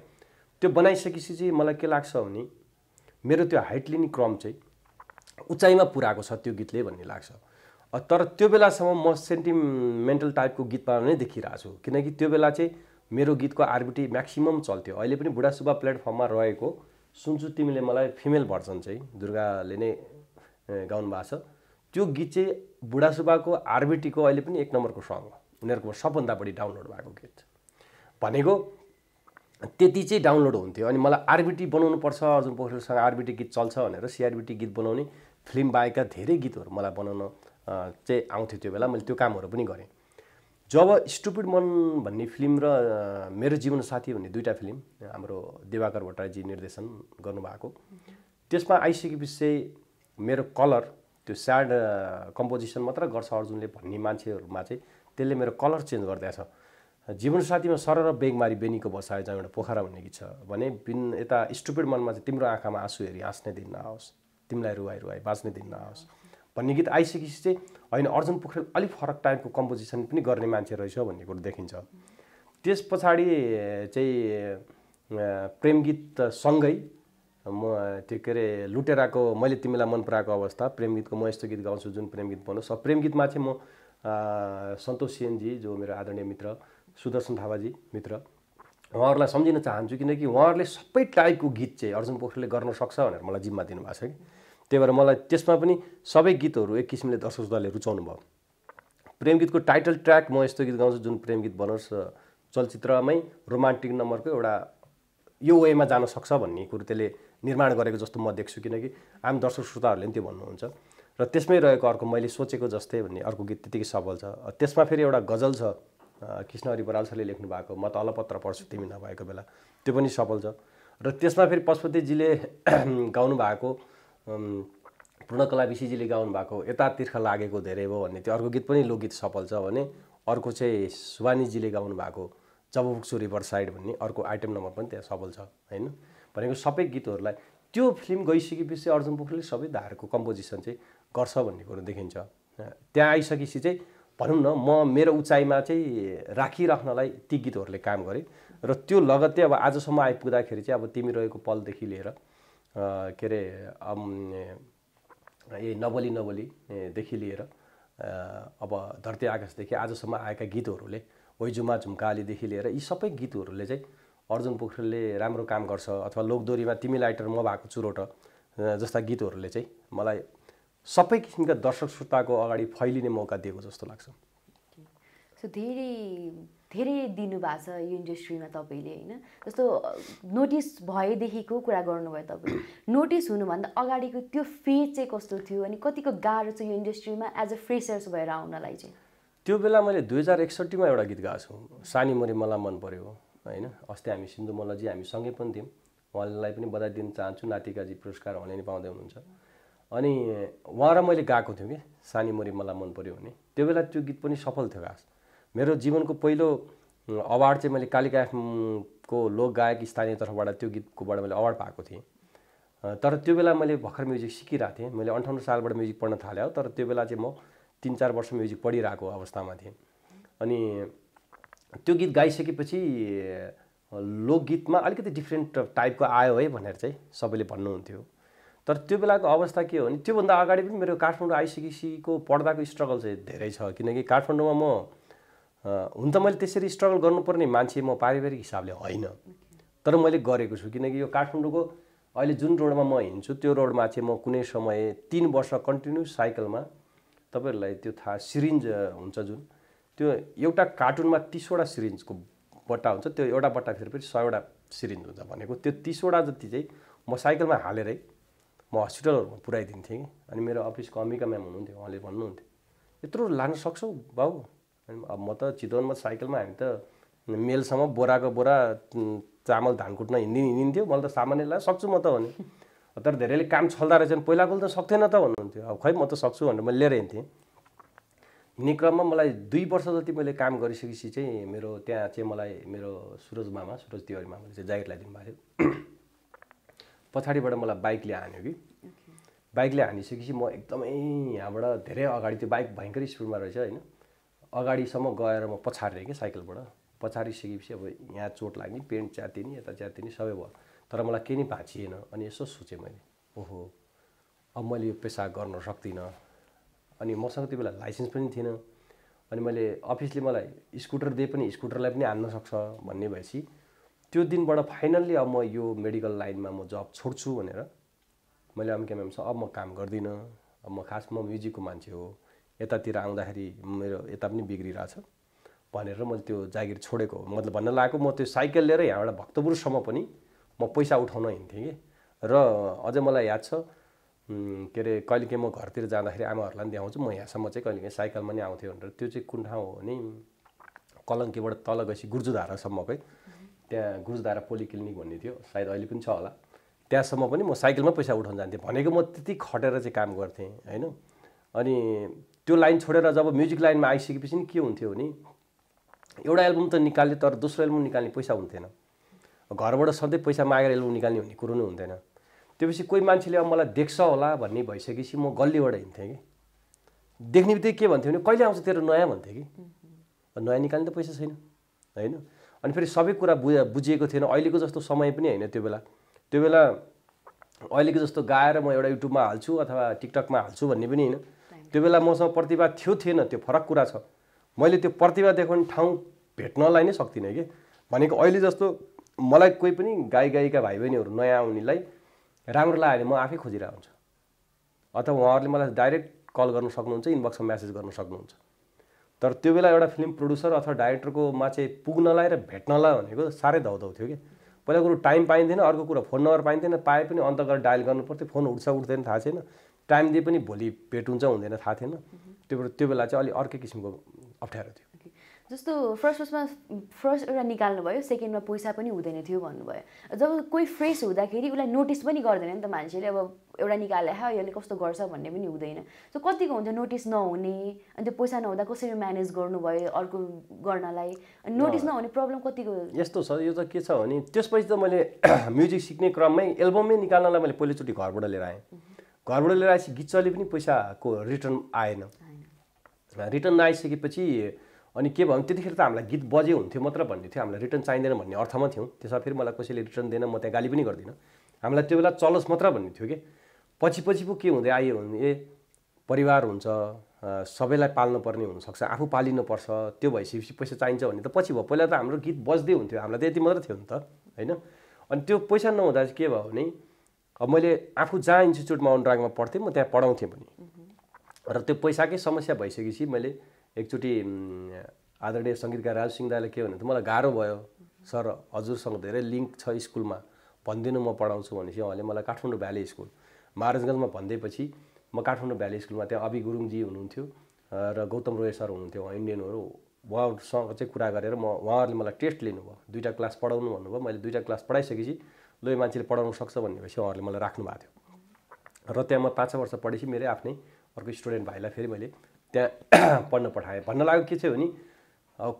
त्यो बनाइसकेपछि चाहिँ मलाई के लाग्छ भने मेरो त्यो हाइट लिने क्रम चाहिँ उचाइमा पुऱ्याएको छ त्यो गीतले भन्ने लाग्छ तर त्यो बेलासम्म म सेन्टिमेन्टल टाइपको गीतमा नै देखिरहेको छु किनकि त्यो बेला चाहिँ मेरो गीतको आरबिटी म्याक्सिमम् चल्थ्यो अहिले पनि बुढासुबा प्लेटफर्ममा रहेको सुन्छु तिमीले मलाई फिमेल भर्जन चाहिँ दुर्गाले नै गाउनु भएको छ त्यो गीत चाहिँ बुढासुबाको आरबिटीको अहिले पनि एक नम्बरको सङ हो उनीहरूको सबभन्दा बढी डाउनलोड भएको गीत भनेको त्यति चाहिँ डाउनलोड हुन्थ्यो अनि मलाई आरबिटी पर्छ अर्जुन पोखरेलसँग आरबिटी गीत चल्छ भनेर सिआरबिटी गीत बनाउने फिल्म बाहेकका धेरै गीतहरू मलाई बनाउन चाहिँ आउँथ्यो त्यो बेला मैले त्यो कामहरू पनि गरेँ जब स्टुपिड मन भन्ने फिल्म र मेरो जीवन साथी भन्ने दुईवटा फिल्म हाम्रो दिवाकर भट्टराईजी निर्देशन गर्नुभएको त्यसमा आइसकेपछि चाहिँ मेरो कलर त्यो स्याड कम्पोजिसन मात्र गर्छ अर्जुनले भन्ने मान्छेहरूमा चाहिँ त्यसले मेरो कलर चेन्ज गरिदिएको छ जीवनसाथीमा सर र बेगमारी बेनीको बसायो जहाँ एउटा पोखरा भन्ने गीत छ भने बिन यता स्टुपिड मनमा चाहिँ तिम्रो आँखामा आँसु हेरी हाँस्ने दिन नआओस् तिमीलाई रुवाई रुवाई बाँच्ने दिन नआओस् भन्ने गीत आइसकेपछि चाहिँ होइन अर्जुन पोखरेल अलिक फरक टाइपको कम्पोजिसन पनि गर्ने मान्छे रहेछ भन्ने कुरो देखिन्छ त्यस पछाडि चाहिँ प्रेम गीतसँगै म त्यो के अरे लुटेराको मैले तिमीलाई मन पराएको अवस्था प्रेम गीतको म यस्तो गीत गाउँछु जुन प्रेम गीत बनाउँछु प्रेम गीतमा चाहिँ म सन्तोष सेनजी जो मेरो आदरणीय मित्र सुदर्शन थापाजी मित्र उहाँहरूलाई सम्झिन चाहन्छु किनकि उहाँहरूले सबै टाइपको गीत चाहिँ अर्जुन पोखरेलले गर्न सक्छ भनेर मलाई जिम्मा दिनुभएको छ कि त्यही भएर मलाई त्यसमा पनि सबै गीतहरू एक किसिमले दर्शक श्रोताले रुचाउनु भयो प्रेम गीतको टाइटल ट्र्याक म यस्तो गीत गाउँछु जुन प्रेम गीत बनोस् चलचित्रमै रोमान्टिक नम्बरको एउटा यो वेमा जान सक्छ भन्ने कुरो त्यसले निर्माण गरेको जस्तो म देख्छु किनकि आम दर्शक श्रोताहरूले पनि त्यो भन्नुहुन्छ र त्यसमै रहेको अर्को मैले सोचेको जस्तै भन्ने अर्को गीत त्यतिकै सफल छ त्यसमा फेरि एउटा गजल छ कृष्ण हरि बराल सरले लेख्नु भएको म तलपत्र पढ्छु तिमी नभएको बेला त्यो पनि सफल छ र त्यसमा फेरि पशुपतिजीले गाउनु भएको पूर्णकला विषीजीले गाउनु भएको यता तिर्ख लागेको धेरै भयो भन्ने त्यो अर्को गीत पनि लोकगीत सफल छ भने अर्को चाहिँ सुवानीजीले गाउनु भएको जब पुग्छु रिभर साइड भन्ने अर्को आइटम नम्बर पनि त्यहाँ सफल छ होइन भनेको सबै गीतहरूलाई त्यो फिल्म गइसकेपछि अर्जुन पोखरेलले सबै धारको कम्पोजिसन चाहिँ गर्छ भन्ने कुरो देखिन्छ त्यहाँ आइसकेपछि चाहिँ भनौँ न म मेरो उचाइमा चाहिँ राखिराख्नलाई ती गीतहरूले काम गरेँ र त्यो लगत्तै अब आजसम्म आइपुग्दाखेरि चाहिँ अब तिमी रहेको पलदेखि लिएर के अरे ए नबोली नबोलीदेखि लिएर अब धरती आकाशदेखि आजसम्म आएका गीतहरूले वैजुमा झुम्कालीदेखि लिएर यी सबै गीतहरूले चाहिँ अर्जुन पोखरेलले राम्रो काम गर्छ अथवा लोकदोरीमा तिमी लाइटर म भएको चुरोट जस्ता गीतहरूले चाहिँ मलाई सबै किसिमका दर्शक श्रोताको अगाडि फैलिने मौका दिएको जस्तो लाग्छ सो धेरै धेरै दिनुभएको छ यो इन्डस्ट्रीमा तपाईँले होइन जस्तो नोटिस भएदेखिको कुरा गर्नुभयो तपाईँ नोटिस हुनुभन्दा अगाडिको त्यो फेज चाहिँ कस्तो थियो अनि कतिको गाह्रो छ यो इन्डस्ट्रीमा एज अ फ्रेसर्स भएर आउनलाई चाहिँ त्यो बेला मैले दुई हजार एकसट्ठीमा एउटा गीत गाएको छु सानी मरि मलाई मन पऱ्यो होइन अस्ति हामी सिन्धु मल्लजी हामी सँगै पनि थियौँ उहाँलाई पनि बधाई दिन चाहन्छु नातिकाजी पुरस्कार उहाँले नि पाउँदै हुनुहुन्छ अनि उहाँ र मैले गाएको थिएँ कि सानी मोरी मलाई मन पऱ्यो भने त्यो बेला त्यो गीत पनि सफल थियो खास मेरो जीवनको पहिलो अवार्ड चाहिँ मैले कालिका लोक गायक स्थानीय तर्फबाट त्यो गीतकोबाट मैले अवार्ड पाएको थिएँ तर त्यो बेला मैले भर्खर म्युजिक सिकिरहेको थिएँ मैले अन्ठाउन्न सालबाट म्युजिक पढ्न थालेँ हो तर त्यो बेला चाहिँ म तिन चार वर्ष म्युजिक पढिरहेको अवस्थामा थिएँ अनि त्यो गीत गाइसकेपछि लोकगीतमा अलिकति डिफ्रेन्ट टाइपको आयो है भनेर चाहिँ सबैले भन्नुहुन्थ्यो तर त्यो बेलाको अवस्था के हो भने त्योभन्दा अगाडि पनि मेरो काठमाडौँ आइसकेपछिको पढ्दाको स्ट्रगल चाहिँ धेरै छ किनकि काठमाडौँमा म हुन त मैले त्यसरी स्ट्रगल गर्नुपर्ने मान्छे म पारिवारिक हिसाबले होइन तर मैले गरेको छु किनकि यो काठमाडौँको अहिले जुन रोडमा म हिँड्छु त्यो रोडमा चाहिँ म कुनै समय तिन वर्ष कन्टिन्युस साइकलमा तपाईँहरूलाई त्यो थाहा सिरिन्ज हुन्छ जुन त्यो एउटा कार्टुनमा तिसवटा सिरिन्जको बट्टा हुन्छ त्यो एउटा बट्टा फेरि फेरि सयवटा सिरिन्ज हुन्छ भनेको त्यो तिसवटा जति चाहिँ म साइकलमा हालेरै म हस्पिटलहरूमा पुऱ्याइदिन्थेँ कि अनि मेरो अफिसको अमिका म्याम हुनुहुन्थ्यो उहाँले भन्नुहुन्थ्यो यत्रो लान सक्छौ भाउ अब म त चितवनमा साइकलमा हामी त मेलसम्म बोराको बोरा चामल धान कुट्न हिँड्ने हिँडिन्थ्यो मैले त सामान्य ला सक्छु म त भने तर धेरैले काम छल्दा रहेछन् पहिलाको त सक्थेन त भन्नुहुन्थ्यो अब खै म त सक्छु भनेर मैले लिएर हिँड्थेँ हिँड्ने क्रममा मलाई दुई वर्ष जति मैले काम गरिसकेपछि चाहिँ मेरो त्यहाँ चाहिँ मलाई मेरो सुरज मामा सुरज तिवारी मामाले चाहिँ ज्याकेट लगाइदिनु भएको थियो पछाडिबाट मलाई बाइकले हान्यो कि बाइकले हानिसकेपछि म एकदमै यहाँबाट धेरै अगाडि त्यो बाइक भयङ्कर स्पिडमा रहेछ होइन अगाडिसम्म गएर म पछाडिएँ कि साइकलबाट पछारिसकेपछि अब यहाँ चोट लाग्ने पेन्ट च्यातिने यता च्यातिने सबै भयो तर मलाई केही नै भाँचिएन अनि यसो सोचेँ मैले ओहो अब मैले यो पेसा गर्न सक्दिनँ अनि मसँग त्यो बेला लाइसेन्स पनि थिएन अनि मैले अफिसले मलाई स्कुटर दिए पनि स्कुटरलाई पनि हान्न सक्छ भन्ने भएपछि त्यो दिनबाट फाइनल्ली अब म यो मेडिकल लाइनमा म जब छोड्छु भनेर मैले अम्के म्यामसँग अब म काम गर्दिनँ अब म खास म म्युजिकको मान्छे हो यतातिर आउँदाखेरि मेरो यता पनि बिग्रिरहेछ भनेर मैले त्यो जागिर छोडेको मतलब भन्न लागेको म त्यो साइकल लिएर यहाँबाट भक्तपुरसम्म पनि म पैसा उठाउन हिँड्थेँ कि र अझै मलाई याद छ के अरे कहिलेकाहीँ म घरतिर जाँदाखेरि आमाहरूलाई पनि देखाउँछु म यहाँसम्म चाहिँ कहिलेकाहीँ साइकलमा नै आउँथ्यो भनेर त्यो चाहिँ कुन ठाउँ हो भने कलङ्कीबाट तल गएपछि गुर्जुधारासम्मकै त्यहाँ गुर्जुधारा पोलिक्लिनिक भन्ने थियो सायद अहिले पनि छ होला त्यहाँसम्म पनि म साइकलमा पैसा उठाउन जान्थेँ भनेको म त्यति खटेर चाहिँ काम गर्थेँ होइन अनि त्यो लाइन छोडेर जब म्युजिक लाइनमा आइसकेपछि नि के हुन्थ्यो भने एउटा एल्बम त निकाल्यो तर दोस्रो एल्बम निकाल्ने पैसा हुन्थेन घरबाट सधैँ पैसा मागेर एल्बम निकाल्ने भन्ने कुरो नै हुँदैन त्योपछि कोही मान्छेले अब मलाई देख्छ होला भन्ने भइसकेपछि म गल्लीबाट हिँड्थेँ कि देख्ने बित्तिकै के भन्थ्यो भने कहिले आउँछ तेरो नयाँ भन्थ्यो कि नयाँ निकाल्ने त पैसा छैन होइन अनि फेरि सबै कुरा बुझ बुझिएको थिएन अहिलेको जस्तो समय पनि होइन त्यो बेला त्यो बेला अहिलेको जस्तो गाएर म एउटा युट्युबमा हाल्छु अथवा टिकटकमा हाल्छु भन्ने पनि होइन त्यो बेला मसँग प्रतिभा थियो थिएन त्यो फरक कुरा छ मैले त्यो प्रतिभा देखाउने ठाउँ भेट्नलाई नै सक्दिनँ कि भनेको अहिले जस्तो मलाई कोही पनि गाई गायिका भाइ बहिनीहरू नयाँ आउनेलाई राम्रो लाग्यो भने म आफै खोजिरहेको हुन्छु अथवा उहाँहरूले मलाई डाइरेक्ट कल गर्न सक्नुहुन्छ इनबक्समा म्यासेज गर्न सक्नुहुन्छ तर त्यो बेला एउटा फिल्म प्रड्युसर अथवा डाइरेक्टरकोमा चाहिँ पुग्नलाई र भेट्नलाई भनेको साह्रै धौधौ थियो कि पहिला कुरो टाइम पाइँदैन अर्को कुरो फोन नम्बर पाइँदैन पाए पनि अन्त गरेर डायल गर्नु पर्थ्यो फोन उठ्छ उठ्दैन थाहा छैन टाइम दिए पनि भोलि भेट हुन्छ हुँदैन थाहा थिएन त्यो त्यो बेला चाहिँ अलिक अर्कै किसिमको अप्ठ्यारो थियो जस्तो फर्स्ट फर्स्टमा फर्स्ट एउटा निकाल्नु भयो सेकेन्डमा पैसा पनि हुँदैन थियो भन्नुभयो जब कोही फ्रेस हुँदाखेरि उसलाई नोटिस पनि गर्दैन नि त मान्छेले अब एउटा निकाले हा यसले कस्तो गर्छ भन्ने पनि हुँदैन सो कतिको हुन्छ नोटिस नहुने अनि त्यो पैसा नहुँदा कसरी म्यानेज गर्नुभयो अर्को गर्नलाई अनि नोटिस नहुने प्रब्लम कतिको यस्तो छ यो त के छ भने त्यसपछि त मैले म्युजिक सिक्ने क्रममै एल्बमै निकाल्नलाई मैले पहिलोचोटि घरबाट लिएर आएँ घरबाट लिएर आएपछि गीत चले पनि पैसाको रिटर्न आएन रिटर्न आइसकेपछि अनि के भयो त्यतिखेर त हामीलाई गीत बजे हुन्थ्यो मात्र भन्ने थियो हामीलाई रिटर्न चाहिँदैन भन्ने अर्थमा थियौँ त्यसमा फेरि मलाई कसैले रिटर्न दिएन म त्यहाँ गाली पनि गर्दिनँ हामीलाई त्यो बेला चलोस् मात्र भन्ने थियो कि पछि पछि पो के हुँदै आयो भने ए परिवार हुन्छ सबैलाई पाल्नुपर्ने हुनसक्छ आफू पालिनुपर्छ त्यो भइसकेपछि पैसा चाहिन्छ भने त पछि भयो पहिला त हाम्रो गीत बज्दै हुन्थ्यो हामीलाई त यति मात्र थियो नि त होइन अनि त्यो पैसा नहुँदा चाहिँ के भयो भने अब मैले आफू जहाँ इन्स्टिच्युटमा अनुरागमा पढ्थेँ म त्यहाँ पढाउँथेँ पनि र त्यो पैसाकै समस्या भइसकेपछि मैले एकचोटि आदरणीय सङ्गीतकार राजु दाले के भने त मलाई गाह्रो भयो सर हजुरसँग धेरै लिङ्क छ स्कुलमा भनिदिनु म पढाउँछु भनेपछि उहाँले मलाई काठमाडौँ भ्याली स्कुल महाराजगञ्जमा भनिदिएपछि म काठमाडौँ भ्याली स्कुलमा त्यहाँ अभि गुरुङजी हुनुहुन्थ्यो र गौतम रोय सर हुनुहुन्थ्यो उहाँ इन्डियनहरू उहाँहरूसँग चाहिँ कुरा गरेर म उहाँहरूले मलाई टेस्ट लिनुभयो दुईवटा क्लास पढाउनु भन्नुभयो मैले दुईवटा क्लास पढाइसकेपछि लो मान्छेले पढाउनु सक्छ भनेपछि उहाँहरूले मलाई राख्नु भएको थियो र त्यहाँ म पाँच वर्ष पढेपछि मेरै आफ्नै अर्को स्टुडेन्ट भाइलाई फेरि मैले त्यहाँ पढ्न पठाएँ भन्न लाग्यो के चाहिँ हो नि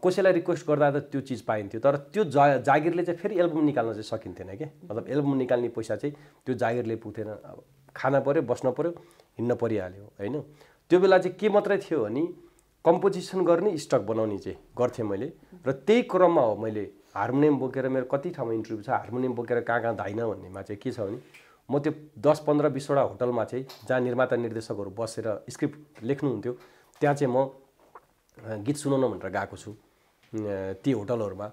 कसैलाई रिक्वेस्ट गर्दा त त्यो चिज पाइन्थ्यो तर त्यो जा जागिरले चाहिँ फेरि एल्बम निकाल्न चाहिँ सकिन्थेन कि मतलब एल्बम निकाल्ने पैसा चाहिँ त्यो जागिरले पुग्थेन अब खान पऱ्यो बस्न पऱ्यो हिँड्न परिहाल्यो होइन त्यो बेला चाहिँ के मात्रै थियो भने कम्पोजिसन गर्ने स्टक बनाउने चाहिँ गर्थेँ मैले र त्यही क्रममा हो मैले हार्मोनियम बोकेर मेरो कति ठाउँमा इन्टरभ्यू छ हार्मोनियम बोकेर कहाँ कहाँ धाइन भन्नेमा चाहिँ के छ भने म त्यो दस पन्ध्र बिसवटा होटलमा चाहिँ जहाँ निर्माता निर्देशकहरू बसेर स्क्रिप्ट लेख्नुहुन्थ्यो त्यहाँ चाहिँ म गीत सुनाउन भनेर गएको छु ती होटलहरूमा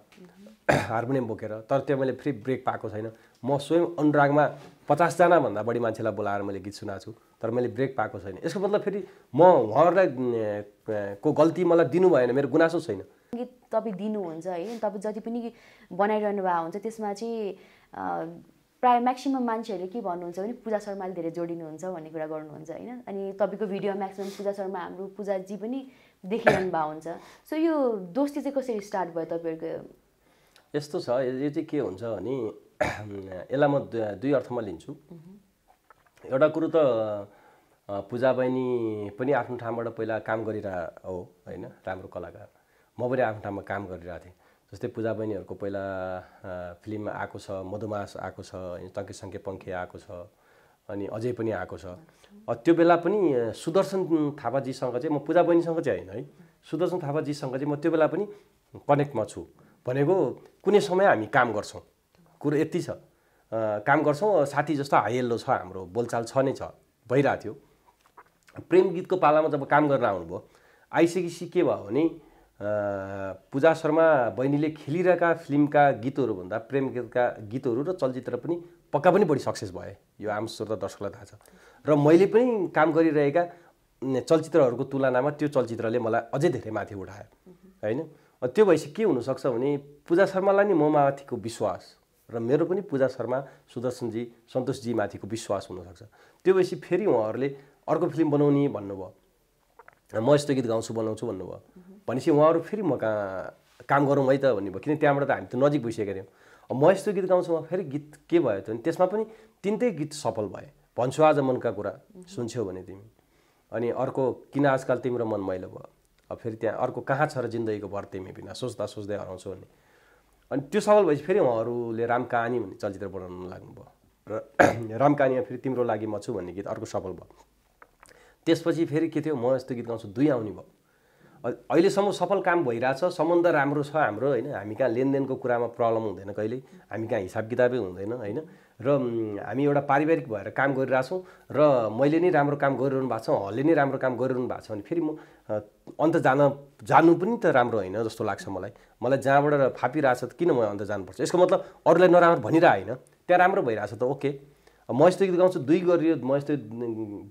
हार्मोनियम बोकेर तर त्यहाँ मैले फ्री ब्रेक पाएको छैन म स्वयं अनुरागमा पचासजनाभन्दा बढी मान्छेलाई बोलाएर मैले गीत सुनाएको छु तर मैले ब्रेक पाएको छैन यसको मतलब फेरि म उहाँहरूलाई को गल्ती मलाई दिनु भएन मेरो गुनासो छैन गीत तपाईँ दिनुहुन्छ है तपाईँ जति पनि बनाइरहनु भएको हुन्छ त्यसमा चाहिँ प्रायः म्याक्सिमम् मान्छेहरूले के भन्नुहुन्छ भने पूजा शर्माले धेरै जोडिनुहुन्छ भन्ने कुरा गर्नुहुन्छ होइन अनि तपाईँको भिडियो म्याक्सिमम् पूजा शर्मा हाम्रो पूजाजी पनि देखिरहनु भएको हुन्छ सो यो दोस्ती चाहिँ कसरी स्टार्ट भयो तपाईँहरूको यस्तो छ यो चाहिँ के हुन्छ भने यसलाई म दुई अर्थमा लिन्छु एउटा कुरो त पूजा बहिनी पनि आफ्नो ठाउँबाट पहिला काम गरिरह हो होइन राम्रो कलाकार म पनि आफ्नो ठाउँमा काम गरिरहेको थिएँ जस्तै पूजा बहिनीहरूको पहिला फिल्ममा आएको छ मधुमास आएको छ टङ्के सङ्के पङ्खे आएको छ अनि अझै पनि आएको छ त्यो बेला पनि सुदर्शन थापाजीसँग चाहिँ म पूजा बहिनीसँग चाहिँ होइन है सुदर्शन थापाजीसँग चाहिँ म त्यो बेला पनि कनेक्टमा छु भनेको कुनै समय हामी काम गर्छौँ कुरो यति छ काम गर्छौँ साथी जस्तो हाइएल्लो छ हाम्रो बोलचाल छ नै छ भइरहेको थियो प्रेम गीतको पालामा जब काम गरेर आउनुभयो आइसकेपछि के भयो भने पूजा शर्मा बहिनीले खेलिरहेका फिल्मका गीतहरूभन्दा प्रेम गीतका गीतहरू र चलचित्र पनि पक्का पनि बढी सक्सेस भए यो आम श्रोता दर्शकलाई थाहा छ र मैले पनि काम गरिरहेका चलचित्रहरूको तुलनामा त्यो चलचित्रले मलाई अझै धेरै माथि उठायो होइन त्यो भएपछि के हुनसक्छ भने पूजा शर्मालाई नि म माथिको विश्वास र मेरो पनि पूजा शर्मा सुदर्शनजी सन्तोषजी माथिको विश्वास हुनसक्छ त्यो भएपछि फेरि उहाँहरूले अर्को फिल्म बनाउने भन्नुभयो म यस्तो गीत गाउँछु बनाउँछु भन्नुभयो भनेपछि उहाँहरू फेरि म कहाँ काम गरौँ है त भन्नुभयो किन त्यहाँबाट त हामी त नजिक भइसकेका थियौँ म यस्तो गीत गाउँछु म फेरि गीत के भयो त त्यसमा पनि तिनटै गीत सफल भए भन्छु आज मनका कुरा सुन्छौ भने तिमी अनि अर्को किन आजकल तिम्रो मन मैलो भयो अब फेरि त्यहाँ अर्को कहाँ छ र जिन्दगीको भर तिमी बिना सोच्दा सोच्दै हराउँछौ भने अनि त्यो सफल भएपछि फेरि उहाँहरूले राम कहानी भन्ने चलचित्र बनाउन लाग्नुभयो र राम कहानीमा फेरि तिम्रो लागि म छु भन्ने गीत अर्को सफल भयो त्यसपछि फेरि के थियो म यस्तो गीत गाउँछु दुई आउने भयो अहिलेसम्म सफल काम भइरहेछ सम्बन्ध राम्रो छ हाम्रो होइन हामी कहाँ लेनदेनको कुरामा प्रब्लम हुँदैन कहिले हामी कहाँ हिसाब किताबै हुँदैन होइन र हामी एउटा पारिवारिक भएर काम गरिरहेछौँ र मैले नै राम्रो काम गरिरहनु भएको छ हलले नै राम्रो काम गरिरहनु भएको छ भने फेरि म अन्त जान जानु पनि त राम्रो होइन जस्तो लाग्छ मलाई मलाई जहाँबाट फापिरहेछ त किन म अन्त जानुपर्छ यसको मतलब अरूलाई नराम्रो भनिरहेको होइन त्यहाँ राम्रो भइरहेछ त ओके म यस्तो गीत गाउँछु दुई गरियो म यस्तो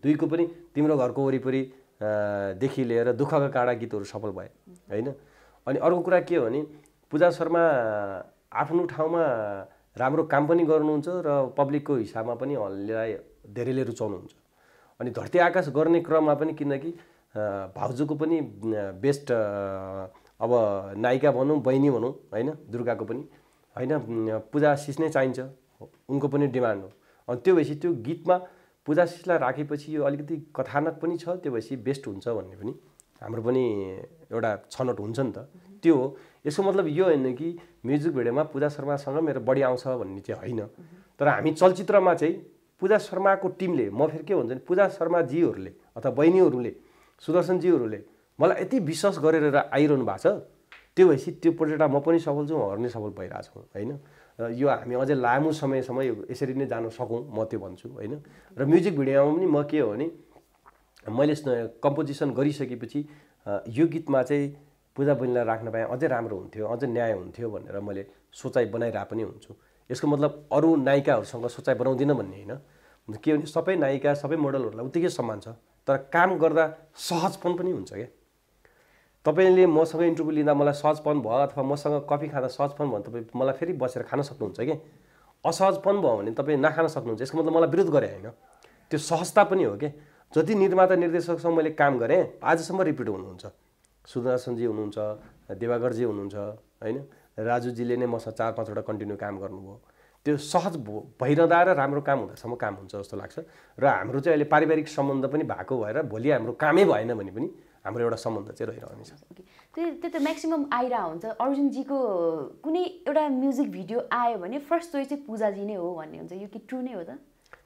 दुईको पनि तिम्रो घरको वरिपरिदेखि लिएर दुःखका काँडा गीतहरू सफल भए होइन अनि अर्को कुरा के हो भने पूजा शर्मा आफ्नो ठाउँमा राम्रो काम पनि गर्नुहुन्छ र पब्लिकको हिसाबमा पनि उहाँलाई धेरैले रुचाउनुहुन्छ अनि धरती आकाश गर्ने क्रममा पनि किनकि भाउजूको पनि बेस्ट अब नायिका भनौँ बहिनी भनौँ होइन दुर्गाको पनि होइन पूजा सिस नै चाहिन्छ उनको पनि डिमान्ड हो अनि त्यो भएपछि त्यो गीतमा पूजा राखेपछि यो अलिकति कथानक पनि छ त्यो भएपछि बेस्ट हुन्छ भन्ने पनि हाम्रो पनि एउटा छनौट हुन्छ नि त त्यो हो यसको मतलब यो होइन कि म्युजिक भिडियोमा पूजा शर्मासँग मेरो बढी आउँछ भन्ने चाहिँ होइन तर हामी चलचित्रमा चाहिँ पूजा शर्माको टिमले म फेरि के भन्छ भने पूजा शर्माजीहरूले अथवा बहिनीहरूले सुदर्शनजीहरूले मलाई यति विश्वास गरेर आइरहनु भएको छ त्यो भएपछि त्यो प्रोजेक्टमा म पनि सफल छु उहाँहरू नै सफल भइरहेको छौँ होइन र यो हामी अझै लामो समयसम्म यो यसरी नै जान सकौँ म त्यो भन्छु होइन र म्युजिक भिडियोमा पनि म के हो भने मैले कम्पोजिसन गरिसकेपछि यो गीतमा चाहिँ पूजा बहिनीलाई राख्न पाएँ अझै राम्रो हुन्थ्यो अझै न्याय हुन्थ्यो भनेर मैले सोचाइ बनाइरहेको पनि हुन्छु यसको मतलब अरू नायिकाहरूसँग सोचाइ बनाउँदिनँ भन्ने होइन के भने सबै नायिका सबै मोडलहरूलाई उत्तिकै सम्मान छ तर काम गर्दा सहजपन पनि हुन्छ क्या तपाईँले मसँग इन्टरभ्यू लिँदा मलाई सहजपन भयो अथवा मसँग कफी खाँदा सहजपन भयो भने तपाईँ मलाई फेरि बसेर खान सक्नुहुन्छ कि असहजपन भयो भने तपाईँ नखान सक्नुहुन्छ यसको मतलब मलाई विरोध गरेँ होइन त्यो सहजता पनि हो कि जति निर्माता निर्देशकसँग मैले काम गरेँ आजसम्म रिपिट हुनुहुन्छ सुदर्शनजी हुनुहुन्छ देवागरजी हुनुहुन्छ होइन राजुजीले नै मसँग चार पाँचवटा कन्टिन्यू काम गर्नुभयो त्यो सहज भइरहँदा र राम्रो काम हुँदासम्म काम हुन्छ जस्तो लाग्छ र हाम्रो चाहिँ अहिले पारिवारिक सम्बन्ध पनि भएको भएर भोलि हाम्रो कामै भएन भने पनि हाम्रो एउटा सम्बन्ध चाहिँ रहिरहनेछ त्यही त्यो त म्याक्सिमम् आइरह हुन्छ अर्जुनजीको कुनै एउटा म्युजिक भिडियो आयो भने फर्स्ट चोइस चाहिँ पूजाजी नै हो भन्ने हुन्छ यो कि ट्रु नै हो त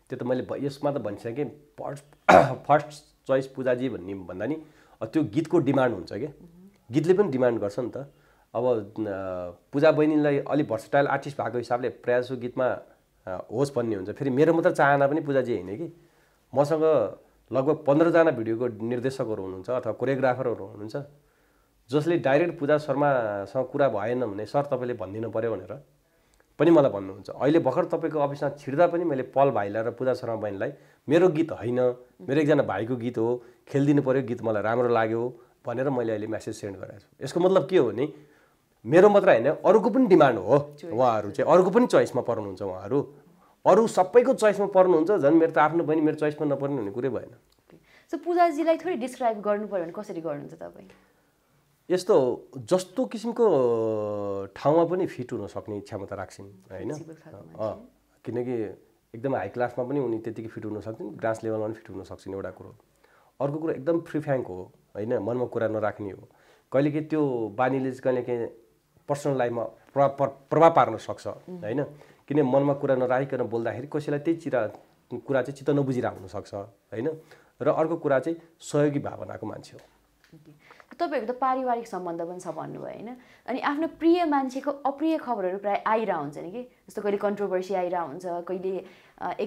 त्यो त मैले यसमा त भनिसकेँ कि फर्स्ट फर्स्ट चोइस पूजाजी भन्ने भन्दा नि त्यो गीतको डिमान्ड हुन्छ क्या गीतले पनि डिमान्ड गर्छ नि त अब पूजा बहिनीलाई अलिक भर्सटाइल आर्टिस्ट भएको हिसाबले प्रायः जसो गीतमा होस् भन्ने हुन्छ फेरि मेरो मात्र चाहना पनि पूजाजी होइन कि मसँग लगभग पन्ध्रजना भिडियोको निर्देशकहरू हुनुहुन्छ अथवा कोरियोग्राफरहरू हुनुहुन्छ जसले डाइरेक्ट पूजा शर्मासँग कुरा भएन भने सर तपाईँले भनिदिनु पऱ्यो भनेर पनि मलाई भन्नुहुन्छ अहिले भर्खर तपाईँको अफिसमा छिर्दा पनि मैले पल भाइलाई र पूजा शर्मा बहिनीलाई मेरो गीत होइन मेरो एकजना भाइको गीत हो खेलिदिनु पऱ्यो गीत मलाई राम्रो लाग्यो भनेर मैले अहिले म्यासेज सेन्ड गराएको छु यसको मतलब के हो भने मेरो मात्र होइन अरूको पनि डिमान्ड हो उहाँहरू चाहिँ अरूको पनि चोइसमा पर्नुहुन्छ उहाँहरू अरू सबैको चोइसमा पर्नुहुन्छ झन् मेरो त आफ्नो पनि मेरो चोइसमा नपर्ने हुने कुरै भएन सो पूजाजीलाई थोरै डिस्क्राइब गर्नु पऱ्यो भने कसरी गर्नुहुन्छ तपाईँ यस्तो जस्तो किसिमको ठाउँमा पनि फिट हुन सक्ने क्षमता राख्छन् होइन किनकि एकदम हाई क्लासमा पनि उनी त्यतिकै फिट हुन सक्छन् ग्रास लेभलमा पनि फिट हुन सक्छन् एउटा कुरो अर्को कुरो एकदम फ्री फ्याङ्क हो होइन मनमा कुरा नराख्ने हो कहिलेकाहीँ त्यो बानीले चाहिँ कहिलेकाहीँ पर्सनल लाइफमा प्रभाव प्रभाव पार्न सक्छ होइन किन मनमा कुरा नराखिकन बोल्दाखेरि कसैलाई त्यही चिरा कुरा चाहिँ चित्त नबुझिरहेको हुनसक्छ होइन र अर्को कुरा चाहिँ सहयोगी भावनाको मान्छे हो तपाईँहरूको त पारिवारिक सम्बन्ध पनि छ भन्नुभयो होइन अनि आफ्नो प्रिय मान्छेको अप्रिय खबरहरू प्रायः आइरह नि कि जस्तो कहिले कन्ट्रोभर्सी आइरह हुन्छ कहिले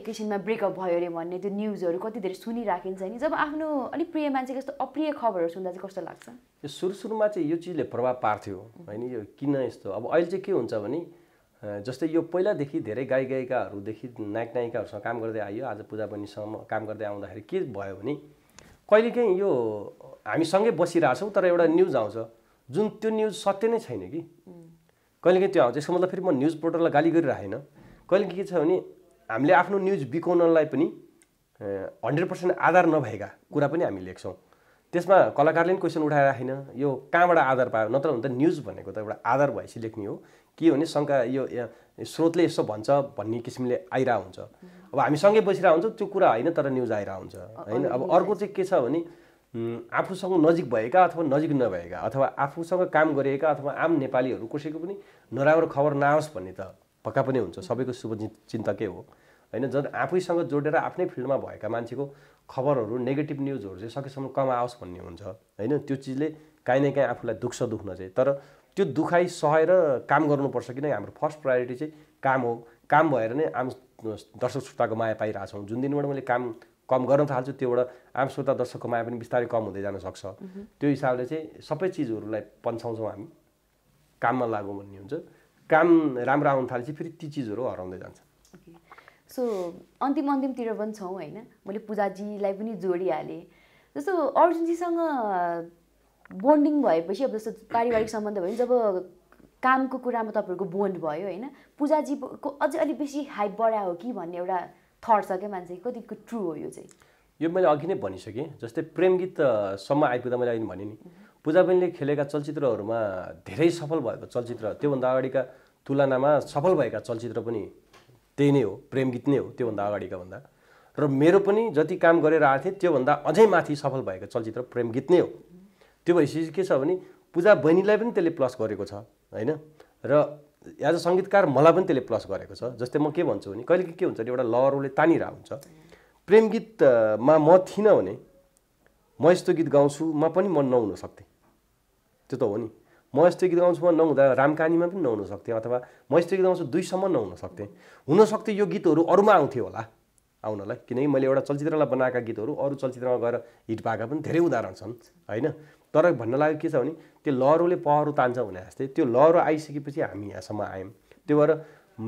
एकैछिनमा ब्रेकअप भयो अरे भन्ने त्यो न्युजहरू कति धेरै सुनिराखिन्छ नि जब आफ्नो अलिक प्रिय मान्छेको यस्तो अप्रिय खबरहरू सुन्दा चाहिँ कस्तो लाग्छ यो सुरु सुरुमा चाहिँ यो चिजले प्रभाव पार्थ्यो होइन यो किन यस्तो अब अहिले चाहिँ के हुन्छ भने जस्तै यो पहिलादेखि धेरै गायक गायिकाहरूदेखि नायक नायिकाहरूसँग काम गर्दै आइयो आज पूजा बनीसँग काम गर्दै आउँदाखेरि के भयो भने कहिलेकाहीँ यो हामीसँगै बसिरहेछौँ तर एउटा न्युज आउँछ जुन त्यो न्युज सत्य नै छैन कि कहिलेकाहीँ त्यो आउँछ यसको मतलब फेरि म न्युज पोर्टललाई गाली गरिरहेन कहिले के छ भने हामीले आफ्नो न्युज बिकाउनलाई पनि हन्ड्रेड पर्सेन्ट आधार नभएका कुरा पनि हामी लेख्छौँ त्यसमा कलाकारले पनि क्वेसन उठाएर राखेन यो कहाँबाट आधार पायो नत्र हुन त न्युज भनेको त एउटा आधार भएपछि लेख्ने हो के भने शङ्का यो स्रोतले यसो भन्छ भन्ने किसिमले आइरह हुन्छ अब हामी सँगै बसिरहेको हुन्छ त्यो कुरा होइन तर न्युज आइरह हुन्छ होइन अब अर्को चाहिँ के छ भने आफूसँग नजिक भएका अथवा नजिक नभएका अथवा आफूसँग काम गरिएका अथवा आम नेपालीहरू कसैको पनि नराम्रो खबर नआओस् भन्ने त पक्का पनि हुन्छ सबैको शुभ चिन्तकै हो होइन जन आफैसँग जोडेर आफ्नै फिल्डमा भएका मान्छेको खबरहरू नेगेटिभ न्युजहरू चाहिँ सकेसम्म कम आओस् भन्ने हुन्छ होइन त्यो चिजले काहीँ न काहीँ आफूलाई दुख्छ दुख्न चाहिँ तर त्यो दुखाइ सहेर काम गर्नुपर्छ किनकि हाम्रो फर्स्ट प्रायोरिटी चाहिँ काम हो काम भएर नै आम दर्शक श्रोताको माया पाइरहेको छौँ जुन दिनबाट मैले काम कम गर्न थाल्छु त्योबाट आम श्रोता दर्शकको माया पनि बिस्तारै कम हुँदै जान सक्छ त्यो हिसाबले चाहिँ सबै चिजहरूलाई पन्छाउँछौँ हामी काममा लागौँ भन्ने हुन्छ काम राम्रो आउनु थालेपछि फेरि ती चिजहरू हराउँदै जान्छ सो अन्तिम अन्तिमतिर पनि छौँ होइन मैले पूजाजीलाई पनि जोडिहालेँ जस्तो अर्जुनजीसँग बोन्डिङ भएपछि अब जस्तो पारिवारिक सम्बन्ध भयो जब कामको कुरामा तपाईँहरूको बोन्ड भयो होइन पूजाजीको अझै अलिक बेसी हाइप बढायो हो कि भन्ने एउटा थट छ क्या मान्छे कतिको ट्रु हो यो चाहिँ यो मैले अघि नै भनिसकेँ जस्तै प्रेम गीतसम्म आइपुग्दा मैले अहिले भने नि पूजा बहिनीले खेलेका चलचित्रहरूमा धेरै सफल भएको चलचित्र त्योभन्दा अगाडिका तुलनामा सफल भएका चलचित्र पनि त्यही नै हो प्रेम गीत नै हो त्योभन्दा अगाडिको भन्दा र मेरो पनि जति काम गरेर आएको थिएँ त्योभन्दा अझै माथि सफल भएको चलचित्र प्रेम गीत नै हो त्यो भएपछि के छ भने पूजा बहिनीलाई पनि त्यसले प्लस गरेको छ होइन र एज अ सङ्गीतकार मलाई पनि त्यसले प्लस गरेको छ जस्तै म के भन्छु भने कहिले के हुन्छ भने एउटा लहरोले तानिरहेको हुन्छ प्रेम गीतमा म थिइनँ भने म यस्तो गीत गाउँछु म पनि मन नहुन सक्थेँ त्यो त हो नि म यस्तो गीत गाउँछु म नहुँदा रामकानीमा पनि नहुन सक्थेँ अथवा म यस्तो गीत गाउँछु दुईसम्म नहुन सक्थेँ हुनसक्थेँ यो गीतहरू अरूमा आउँथ्यो होला आउनलाई किनकि मैले एउटा चलचित्रमा बनाएका गीतहरू अरू चलचित्रमा गएर हिट पाएका पनि धेरै उदाहरण छन् होइन तर भन्न लाग्यो के छ भने त्यो लहरोले पहरो तान्छ भने जस्तै त्यो लहरो आइसकेपछि हामी यहाँसम्म आयौँ त्यो भएर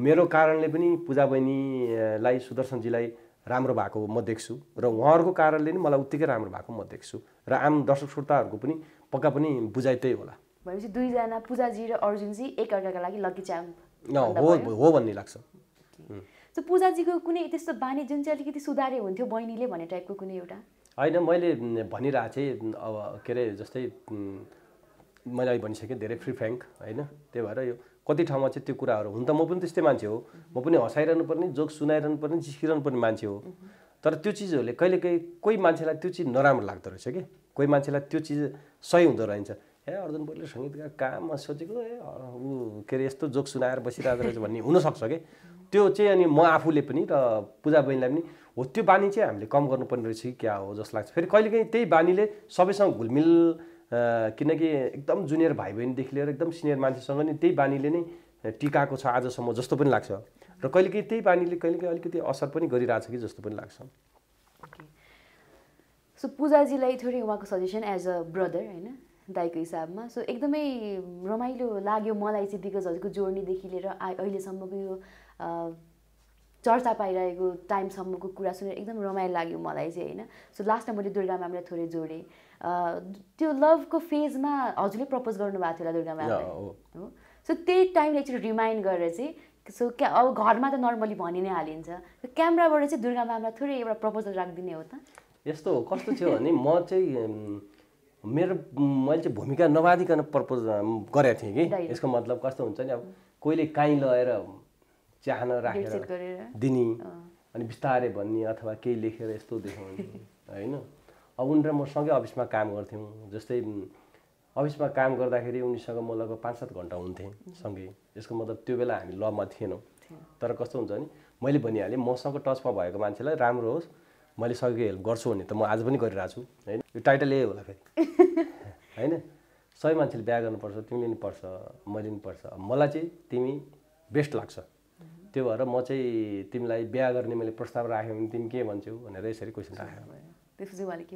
मेरो कारणले पनि पूजा बहिनीलाई सुदर्शनजीलाई राम्रो भएको म देख्छु र उहाँहरूको कारणले नै मलाई उत्तिकै राम्रो भएको म देख्छु र आम दर्शक श्रोताहरूको पनि पक्का पनि बुझाइ त्यही होला भनेपछि दुईजना पूजाजी र अर्जुनजी एकअर्काका लागि लकी च्याम हो भन्ने लाग्छ सो पूजाजीको कुनै त्यस्तो बानी जुन चाहिँ अलिकति सुधारे हुन्थ्यो बहिनीले भन्ने टाइपको कुनै एउटा होइन मैले भनिरहेको थिएँ अब के अरे जस्तै मैले अघि भनिसकेँ धेरै फ्री फ्याङ्क होइन त्यही भएर यो कति ठाउँमा चाहिँ त्यो कुराहरू हुन त म पनि त्यस्तै मान्छे हो म पनि हँसाइरहनु पर्ने जोक सुनाइरहनु पर्ने जिस्किरहनु पर्ने मान्छे हो तर त्यो चिजहरूले कहिलेकाहीँ कोही मान्छेलाई त्यो चिज नराम्रो लाग्दो रहेछ कि कोही मान्छेलाई त्यो चिज सही हुँदो रहन्छ ए अर्जुन बोलीले सङ्गीतकार काममा सोचेको ए ऊ के अरे यस्तो जोक सुनाएर बसिरहेको रहेछ भन्ने हुनसक्छ कि त्यो चाहिँ अनि म आफूले पनि र पूजा बहिनीलाई पनि हो त्यो बानी चाहिँ हामीले कम गर्नुपर्ने रहेछ कि क्या हो जस्तो लाग्छ फेरि कहिलेकाहीँ त्यही बानीले सबैसँग घुलमिल किनकि एकदम जुनियर भाइ बहिनीदेखि लिएर एकदम सिनियर मान्छेसँग नि त्यही बानीले नै टिकाएको छ आजसम्म जस्तो पनि लाग्छ र कहिलेकाहीँ त्यही बानीले कहिलेकाहीँ अलिकति असर पनि गरिरहेछ कि जस्तो पनि लाग्छ सो पूजाजीलाई थोरै उहाँको सजेसन एज अ ब्रदर होइन दाईको हिसाबमा सो एकदमै रमाइलो लाग्यो मलाई चाहिँ हजुरको जोर्नीदेखि लिएर अहिलेसम्मको यो चर्चा पाइरहेको टाइमसम्मको कुरा सुनेर एकदम रमाइलो लाग्यो मलाई चाहिँ होइन सो लास्टमा मैले दुर्गा म्यामलाई थोरै जोडेँ त्यो लभको फेजमा हजुरले प्रपोज गर्नुभएको थियो होला दुर्गा म्यामलाई हो सो त्यही टाइमले एकचोटि रिमाइन्ड गरेर चाहिँ सो क्या अब घरमा त नर्मली भनि नै हालिन्छ क्यामराबाट चाहिँ दुर्गा म्यामलाई थोरै एउटा प्रपोजल राखिदिने हो त यस्तो कस्तो थियो भने म चाहिँ मेरो मैले चाहिँ भूमिका नबाधिकन प्रपोज गरेको थिएँ कि यसको मतलब कस्तो हुन्छ नि अब कोहीले काहीँ लगाएर चाहना राखेर दिने अनि बिस्तारै भन्ने अथवा केही लेखेर यस्तो देखाउने होइन अब उनी र म सँगै अफिसमा काम गर्थ्यौँ जस्तै अफिसमा काम गर्दाखेरि उनीसँग म लगभग पाँच सात घन्टा हुन्थेँ सँगै यसको मतलब त्यो बेला हामी लमा थिएनौँ तर कस्तो हुन्छ भने मैले भनिहालेँ मसँग टचमा भएको मान्छेलाई राम्रो होस् मैले सकेको हेल्प गर्छु भने त म आज पनि गरिरहेको छु होइन यो टाइटल यही होला फेरि होइन सबै मान्छेले बिहा गर्नुपर्छ तिमीले नि पर्छ मैले नि पर्छ मलाई चाहिँ तिमी बेस्ट लाग्छ त्यो भएर म चाहिँ तिमीलाई बिहा गर्ने मैले प्रस्ताव राखेँ भने तिमी के भन्छौ भनेर यसरी क्वेसन राखेँ त्यसपछि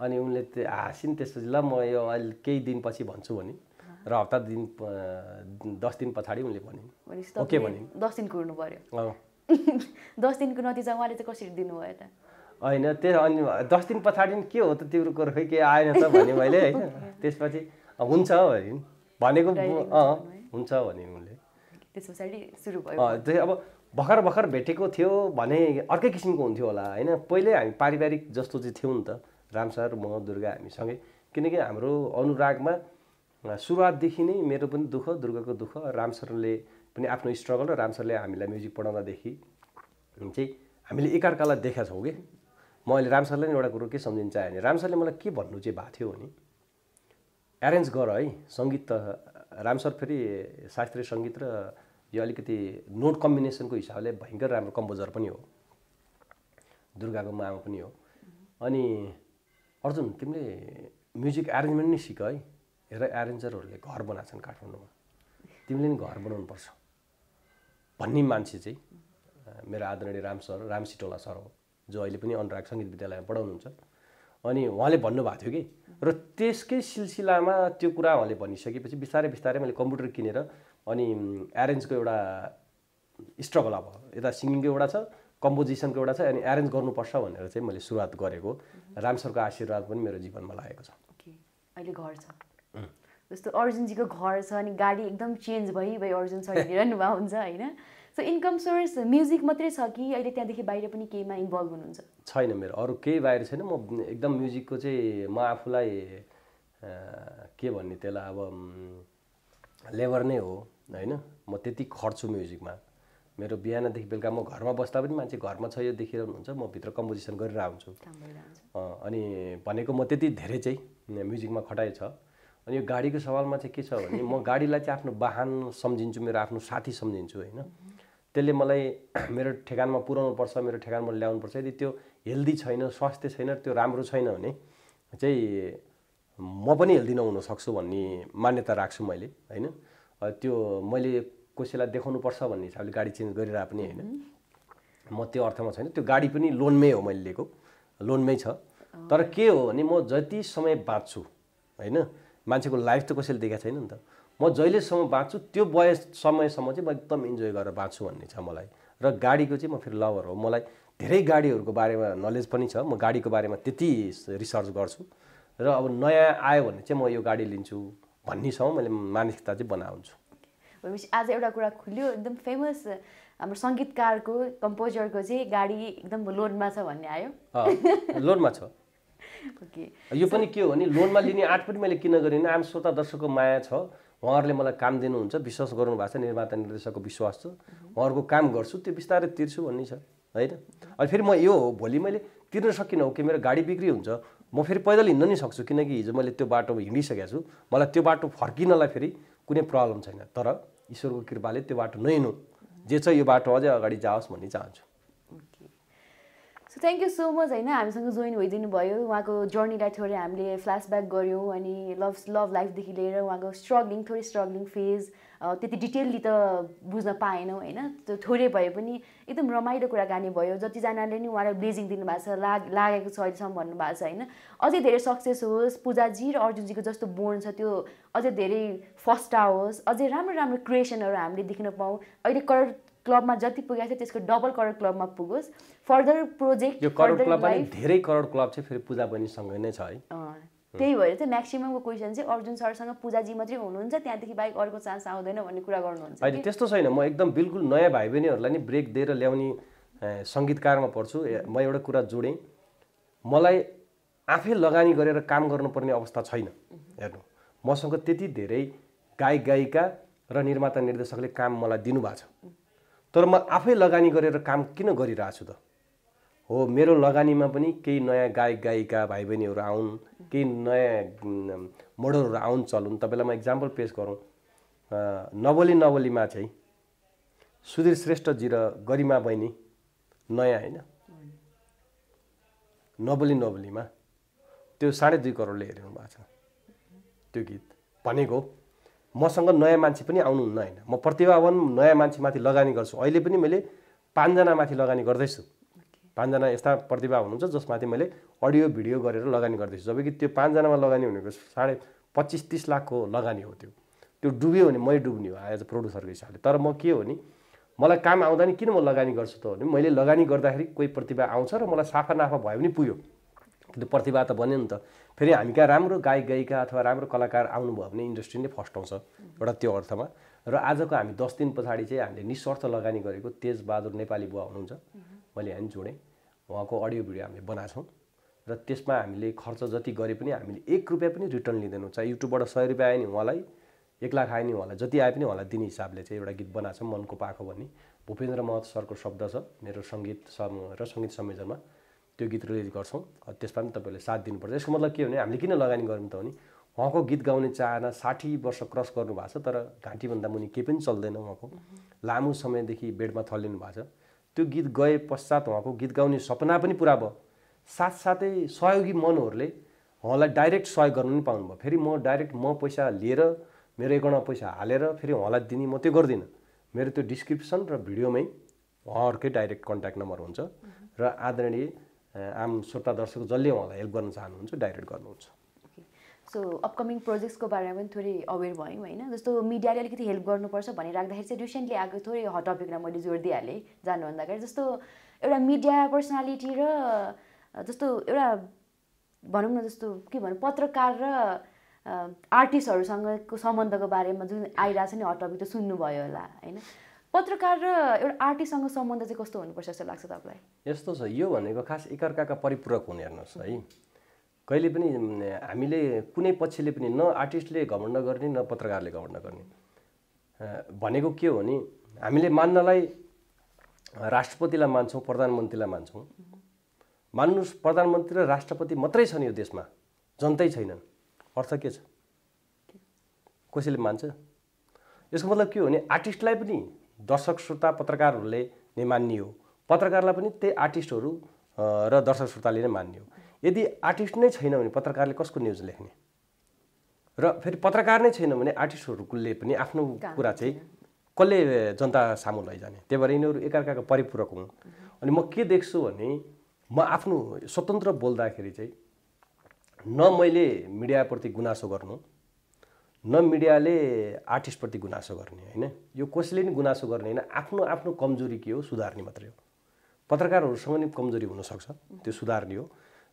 अनि उनले त्यो हाँसिन् त्यसपछि ल म यो अहिले केही दिनपछि भन्छु भने र हप्ता दिन दस दिन पछाडि उनले भनिन् ओके भनिन् दस दिन कुर्नु पऱ्यो दस दिनको नतिजा उहाँले चाहिँ कसरी दिनुभयो त होइन त्यही अनि दस दिन पछाडि के हो त तिम्रो कुरो खै केही आएन त भने मैले होइन त्यसपछि हुन्छ भने भनेको अँ हुन्छ भने उसले अब भर्खर भर्खर भेटेको थियो भने अर्कै किसिमको हुन्थ्यो होला होइन पहिल्यै हामी पारिवारिक जस्तो चाहिँ थियौँ नि त राम म दुर्गा हामीसँगै किनकि हाम्रो अनुरागमा सुरुवातदेखि नै मेरो पनि दुःख दुर्गाको दुःख रामसरले पनि आफ्नो स्ट्रगल र रामसरले हामीलाई म्युजिक पढाउँदादेखि चाहिँ हामीले एकअर्कालाई देखाएको छौँ कि म अहिले राम नि एउटा कुरो के सम्झिन चाहेँ भने राम सरले मलाई के भन्नु चाहिँ भएको थियो भने एरेन्ज गर है सङ्गीत त राम सर फेरि शास्त्रीय सङ्गीत र यो अलिकति नोट कम्बिनेसनको हिसाबले भयङ्कर राम्रो कम्पोजर पनि हो दुर्गाको मामा पनि हो अनि अर्जुन तिमीले म्युजिक एरेन्जमेन्ट नै सिक है हेर एरेन्जरहरूले घर बनाएको छन् काठमाडौँमा तिमीले नि घर बनाउनु पर्छ भन्ने मान्छे चाहिँ मेरो आदरणीय राम सर राम सर हो जो अहिले पनि अनुराग सङ्गीत विद्यालयमा पढाउनुहुन्छ अनि उहाँले भन्नुभएको थियो कि र त्यसकै सिलसिलामा त्यो कुरा उहाँले भनिसकेपछि बिस्तारै बिस्तारै मैले कम्प्युटर किनेर अनि एरेन्जको एउटा स्ट्रगल अब यता सिङ्गिङको एउटा छ कम्पोजिसनको एउटा छ अनि एरेन्ज गर्नुपर्छ भनेर चाहिँ मैले सुरुवात गरेको राम सरको आशीर्वाद पनि मेरो जीवनमा लागेको छ अहिले घर छ जस्तो अर्जुनजीको घर छ अनि गाडी एकदम चेन्ज भइ भयो अर्जुन सर हिँडिरहनु भएको हुन्छ होइन सो इन्कम सोर्स म्युजिक मात्रै छ कि अहिले त्यहाँदेखि बाहिर पनि केहीमा इन्भल्भ हुनुहुन्छ छैन मेरो अरू केही बाहिर छैन म एकदम म्युजिकको चाहिँ म आफूलाई के भन्ने त्यसलाई अब लेबर नै हो होइन म त्यति खट्छु म्युजिकमा मेरो बिहानदेखि बेलुका म घरमा बस्दा पनि मान्छे घरमा छ यो देखिरहनु हुन्छ म भित्र कम्पोजिसन गरेर अनि भनेको म त्यति धेरै चाहिँ म्युजिकमा खटाइ छ अनि यो गाडीको सवालमा चाहिँ के छ भने म गाडीलाई चाहिँ आफ्नो वाहन सम्झिन्छु मेरो आफ्नो साथी सम्झिन्छु होइन त्यसले मलाई मेरो ठेगानमा पर्छ मेरो ठेगानमा ल्याउनु पर्छ यदि त्यो हेल्दी छैन स्वास्थ्य छैन त्यो राम्रो छैन भने चाहिँ म पनि हेल्दी नहुन सक्छु भन्ने मान्यता राख्छु मैले होइन त्यो मैले कसैलाई पर्छ भन्ने हिसाबले गाडी चेन्ज गरिरहेको पनि होइन म त्यो अर्थमा छैन त्यो गाडी पनि लोनमै हो मैले लिएको लोनमै छ तर के हो भने म जति समय बाँच्छु होइन मान्छेको लाइफ त कसैले देखाएको छैन नि त म जहिलेसम्म बाँच्छु त्यो वय समयसम्म चाहिँ म एकदम इन्जोय गरेर बाँच्छु भन्ने छ मलाई र गाडीको चाहिँ म फेरि लभर हो मलाई धेरै गाडीहरूको बारेमा नलेज पनि छ म गाडीको बारेमा त्यति रिसर्च गर्छु र अब नयाँ आयो भने चाहिँ म यो गाडी लिन्छु भन्नेसम्म मैले मानसिकता चाहिँ बनाउँछु भनेपछि आज एउटा कुरा खुल्यो एकदम फेमस हाम्रो सङ्गीतकारको कम्पोजरको चाहिँ गाडी एकदम लोनमा छ भन्ने आयो लोनमा छ यो पनि के हो भने लोनमा लिने आँट पनि मैले किन गरिनँ आम श्रोता दर्शकको माया छ उहाँहरूले मलाई काम दिनुहुन्छ विश्वास गर्नु भएको छ निर्माता निर्देशकको विश्वास छ उहाँहरूको काम गर्छु त्यो बिस्तारै तिर्छु भन्ने छ होइन अनि फेरि म यो हो भोलि मैले तिर्न सकिनँ ओके मेरो गाडी बिक्री हुन्छ म फेरि पैदल हिँड्न नि सक्छु किनकि हिजो मैले त्यो बाटोमा हिँडिसकेको छु मलाई त्यो बाटो फर्किनलाई फेरि कुनै प्रब्लम छैन तर ईश्वरको कृपाले त्यो बाटो नहिँड्नु जे छ यो बाटो अझै अगाडि जाओस् भन्ने चाहन्छु थ्याङ्क यू सो मच होइन हामीसँग जोइन भइदिनु भयो उहाँको जर्नीलाई थोरै हामीले फ्ल्यासब्याक गऱ्यौँ अनि लभ लभ लाइफदेखि लिएर उहाँको स्ट्रगलिङ थोरै स्ट्रगलिङ फेज त्यति डिटेलली त बुझ्न पाएनौँ होइन त्यो थोरै भए पनि एकदम रमाइलो कुरा कुराकानी भयो जतिजनाले नि उहाँलाई ब्लेजिङ दिनुभएको छ लाग लागेको छ अहिलेसम्म भन्नुभएको छ होइन अझै धेरै सक्सेस होस् पूजाजी र अर्जुनजीको जस्तो बोर्न छ त्यो अझै धेरै फस्टा होस् अझै राम्रो राम्रो क्रिएसनहरू हामीले देख्न पाऊँ अहिले कर क्लबमा जति पुगेको थियो त्यसको डबल करोड क्लबमा पुगोस् फर्दर प्रोजेक्ट यो करोड क्लब धेरै करोड क्लब चाहिँ फेरि पूजा बहिनीसँग नै छ है त्यही भएर चाहिँ म्याक्सिममको क्वेसन चाहिँ अर्जुन सरसँग पूजाजी मात्रै हुनुहुन्छ त्यहाँदेखि बाहेक अर्को चान्स आउँदैन भन्ने कुरा गर्नुहुन्छ अहिले त्यस्तो छैन म एकदम बिल्कुल नयाँ भाइ बहिनीहरूलाई नि ब्रेक दिएर ल्याउने सङ्गीतकारमा पर्छु म एउटा कुरा जोडेँ मलाई आफै लगानी गरेर काम गर्नुपर्ने अवस्था छैन हेर्नु मसँग त्यति धेरै गायक गायिका र निर्माता निर्देशकले काम मलाई दिनुभएको छ तर म आफै लगानी गरेर काम किन गरिरहेछु त हो मेरो लगानीमा पनि केही नयाँ गायक गायिका भाइ बहिनीहरू आउन् केही नयाँ मोडलहरू आउन् चलुन् तपाईँलाई म इक्जाम्पल पेस गरौँ नवली नवलीमा चाहिँ सुधीर श्रेष्ठजी र गरिमा बहिनी नयाँ होइन नबोली नबोलीमा त्यो साढे दुई करोडले हेरिनु भएको छ त्यो गीत भनेको मसँग नयाँ मान्छे पनि आउनुहुन्न होइन म प्रतिभावन नयाँ मान्छेमाथि लगानी गर्छु अहिले पनि मैले पाँचजनामाथि लगानी गर्दैछु पाँचजना यस्ता प्रतिभा हुनुहुन्छ जसमाथि मैले अडियो भिडियो गरेर लगानी गर्दैछु जबकि त्यो पाँचजनामा लगानी भनेको साढे पच्चिस तिस लाखको लगानी हो त्यो त्यो डुब्यो भने मै डुब्ने हो एज अ प्रड्युसरको हिसाबले तर म के हो नि मलाई काम आउँदा नि किन म लगानी गर्छु त भने मैले लगानी गर्दाखेरि कोही प्रतिभा आउँछ र मलाई साफा नाफा भयो भने पुग्यो त्यो प्रतिभा त बन्यो नि त फेरि हामी कहाँ राम्रो गायक गायिका अथवा राम्रो कलाकार आउनुभयो भने इन्डस्ट्री नै फस्टाउँछ एउटा त्यो अर्थमा र आजको हामी दस दिन पछाडि चाहिँ हामीले निस्वार्थ लगानी गरेको तेजबहादुर नेपाली बुवा हुनुहुन्छ मैले हामी जोडेँ उहाँको अडियो भिडियो हामीले बनाएको छौँ र त्यसमा हामीले खर्च जति गरे पनि हामीले एक रुपियाँ पनि रिटर्न लिँदैनौँ चाहे युट्युबबाट सय रुपियाँ आयो नि उहाँलाई एक लाख आयो नि उहाँलाई जति आए पनि उहाँलाई दिने हिसाबले चाहिँ एउटा गीत बनाएको छ मनको पाखो भन्ने भूपेन्द्र महत सरको शब्द छ मेरो सङ्गीत सम र सङ्गीत संयोजनमा त्यो गीत रिलिज गर्छौँ त्यसमा पनि तपाईँहरूले साथ दिनुपर्छ यसको मतलब के भने हामीले किन लगानी गऱ्यौँ त भने उहाँको गीत गाउने चाहना साठी वर्ष क्रस गर्नुभएको छ तर घाँटीभन्दा मुनि केही पनि चल्दैन उहाँको लामो समयदेखि बेडमा थलिनु भएको छ त्यो गीत गए पश्चात उहाँको गीत गाउने सपना पनि पुरा भयो साथसाथै सहयोगी मनहरूले उहाँलाई डाइरेक्ट सहयोग गर्नु पनि पाउनु भयो फेरि म डाइरेक्ट म पैसा लिएर मेरो एकाउन्टमा पैसा हालेर फेरि उहाँलाई दिने म त्यो गर्दिनँ मेरो त्यो डिस्क्रिप्सन र भिडियोमै उहाँहरूकै डाइरेक्ट कन्ट्याक्ट नम्बर हुन्छ र आदरणीय आम श्रोता दर्शक जसले उहाँलाई हेल्प गर्न चाहनुहुन्छ डाइरेक्ट गर्नुहुन्छ सो अपकमिङ प्रोजेक्ट्सको बारेमा पनि थोरै अवेर भयौँ होइन जस्तो मिडियाले अलिकति हेल्प गर्नुपर्छ भनेर राख्दाखेरि चाहिँ रिसेन्टली आएको थोरै हट टपिकलाई मैले जोड दिइहालेँ जानुभन्दा अगाडि जस्तो एउटा मिडिया पर्सनालिटी र जस्तो एउटा भनौँ न जस्तो के भनौँ पत्रकार र आर्टिस्टहरूसँगको सम्बन्धको बारेमा जुन आइरहेको छ नि हट टपिक त सुन्नुभयो होला होइन पत्रकार र एउटा आर्टिस्टसँग सम्बन्ध चाहिँ कस्तो हुनुपर्छ जस्तो लाग्छ तपाईँलाई यस्तो छ यो भनेको खास एकअर्काका परिपूरक हुने हेर्नुहोस् है कहिले पनि हामीले कुनै पक्षले पनि न आर्टिस्टले घमण्ड गर्ने न पत्रकारले घमण्ड गर्ने भनेको के हो भने हामीले मान्नलाई राष्ट्रपतिलाई मान्छौँ प्रधानमन्त्रीलाई मान्छौँ मान्नु प्रधानमन्त्री र राष्ट्रपति मात्रै छन् यो देशमा जनतै छैनन् अर्थ के छ कसैले मान्छ यसको मतलब के हो भने आर्टिस्टलाई पनि दर्शक श्रोता पत्रकारहरूले नै मान्ने हो पत्रकारलाई पनि त्यही आर्टिस्टहरू र दर्शक श्रोताले नै मान्ने हो यदि आर्टिस्ट नै छैन भने पत्रकारले कसको न्युज लेख्ने र फेरि पत्रकार नै छैन भने आर्टिस्टहरूले पनि आफ्नो कुरा चाहिँ कसले जनता सामु लैजाने त्यही भएर यिनीहरू एकअर्काको परिपूरक हुन् अनि म के देख्छु भने म आफ्नो स्वतन्त्र बोल्दाखेरि चाहिँ न मैले मिडियाप्रति गुनासो गर्नु न मिडियाले आर्टिस्टप्रति गुनासो गर्ने होइन यो कसैले नि गुनासो गर्ने होइन आफ्नो आफ्नो कमजोरी के हो सुधार्ने मात्रै हो पत्रकारहरूसँग नि कमजोरी हुनसक्छ त्यो सुधार्ने हो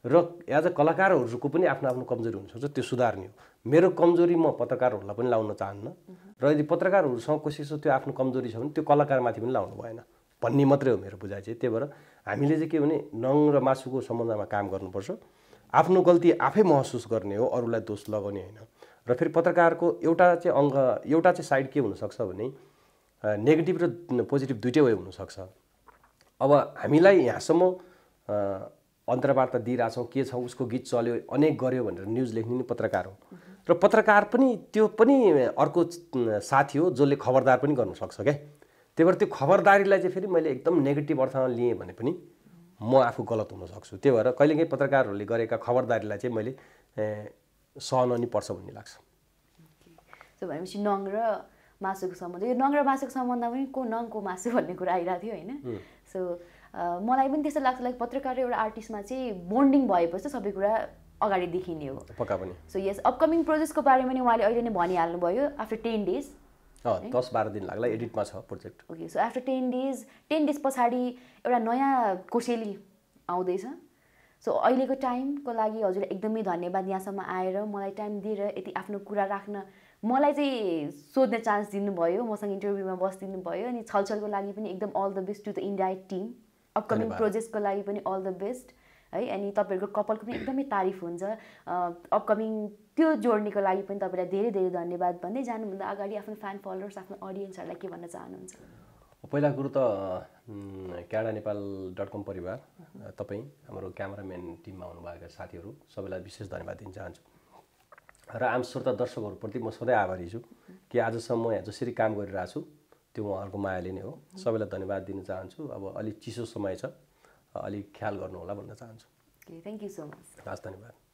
र एज अ कलाकारहरूको पनि आफ्नो आफ्नो कमजोरी हुनसक्छ त्यो सुधार्ने हो मेरो कमजोरी म पत्रकारहरूलाई पनि लाउन चाहन्न र यदि पत्रकारहरूसँग कसैसँग त्यो आफ्नो कमजोरी छ भने त्यो कलाकारमाथि पनि लाउनु भएन भन्ने मात्रै हो मेरो बुझाइ चाहिँ त्यही भएर हामीले चाहिँ के भने नङ र मासुको सम्बन्धमा काम गर्नुपर्छ आफ्नो गल्ती आफै महसुस गर्ने हो अरूलाई दोष लगाउने होइन र फेरि पत्रकारको एउटा चाहिँ अङ्ग एउटा चाहिँ साइड के हुनसक्छ भने नेगेटिभ र पोजिटिभ दुइटै वे हुनसक्छ अब हामीलाई यहाँसम्म अन्तर्वार्ता दिइरहेछौँ के छौँ उसको गीत चल्यो अनेक गऱ्यो भनेर न्युज लेख्ने नि पत्रकार हो र पत्रकार पनि त्यो पनि अर्को साथी हो जसले खबरदार पनि गर्नुसक्छ क्या त्यही भएर त्यो खबरदारीलाई चाहिँ फेरि मैले एकदम नेगेटिभ अर्थमा लिएँ भने पनि म आफू गलत हुनसक्छु त्यही भएर कहिलेकाहीँ पत्रकारहरूले गरेका खबरदारीलाई चाहिँ मैले सहन नि पर्छ भन्ने लाग्छ भनेपछि नङ र मासुको सम्बन्ध यो नङ र मासुको सम्बन्ध पनि को नङको मासु भन्ने कुरा आइरहेको थियो होइन सो मलाई पनि त्यस्तो लाग्छ लाइक पत्रकार र एउटा आर्टिस्टमा चाहिँ बोन्डिङ भएपछि सबै कुरा अगाडि देखिने हो पक्का पनि सो यस अपकमिङ प्रोजेक्टको बारेमा नि उहाँले अहिले नै भनिहाल्नुभयो आफ्टर टेन डेज दस बाह्र दिन लाग्ला एडिटमा छ project okay so after ten days ten days पछाडि एउटा नयाँ कोसेली आउँदैछ सो अहिलेको टाइमको लागि हजुर एकदमै धन्यवाद यहाँसम्म आएर मलाई टाइम दिएर यति आफ्नो कुरा राख्न मलाई चाहिँ सोध्ने चान्स दिनुभयो मसँग इन्टरभ्यूमा बसिदिनु भयो अनि छलछलको लागि पनि एकदम all the best to the India team upcoming प्रोजेक्टको लागि पनि अल द बेस्ट है अनि तपाईँहरूको कपालको पनि एकदमै तारिफ हुन्छ अपकमिङ त्यो जोड्नेको लागि पनि तपाईँलाई धेरै धेरै धन्यवाद भन्दै जानुभन्दा अगाडि आफ्नो फ्यान फलोवर्स आफ्नो अडियन्सहरूलाई के भन्न चाहनुहुन्छ पहिला कुरो त क्याडा नेपाल डट कम परिवार तपाईँ हाम्रो क्यामराम्यान टिममा हुनुभएका साथीहरू सबैलाई विशेष धन्यवाद दिन चाहन्छु र आम श्रोता दर्शकहरूप्रति म सधैँ आभारी छु कि आजसम्म म यहाँ जसरी काम गरिरहेको छु त्यो उहाँहरूको मायाले नै हो सबैलाई धन्यवाद दिन चाहन्छु अब अलिक चिसो समय छ अलिक ख्याल गर्नुहोला भन्न चाहन्छु थ्याङ्क यू सो मच हस् धन्यवाद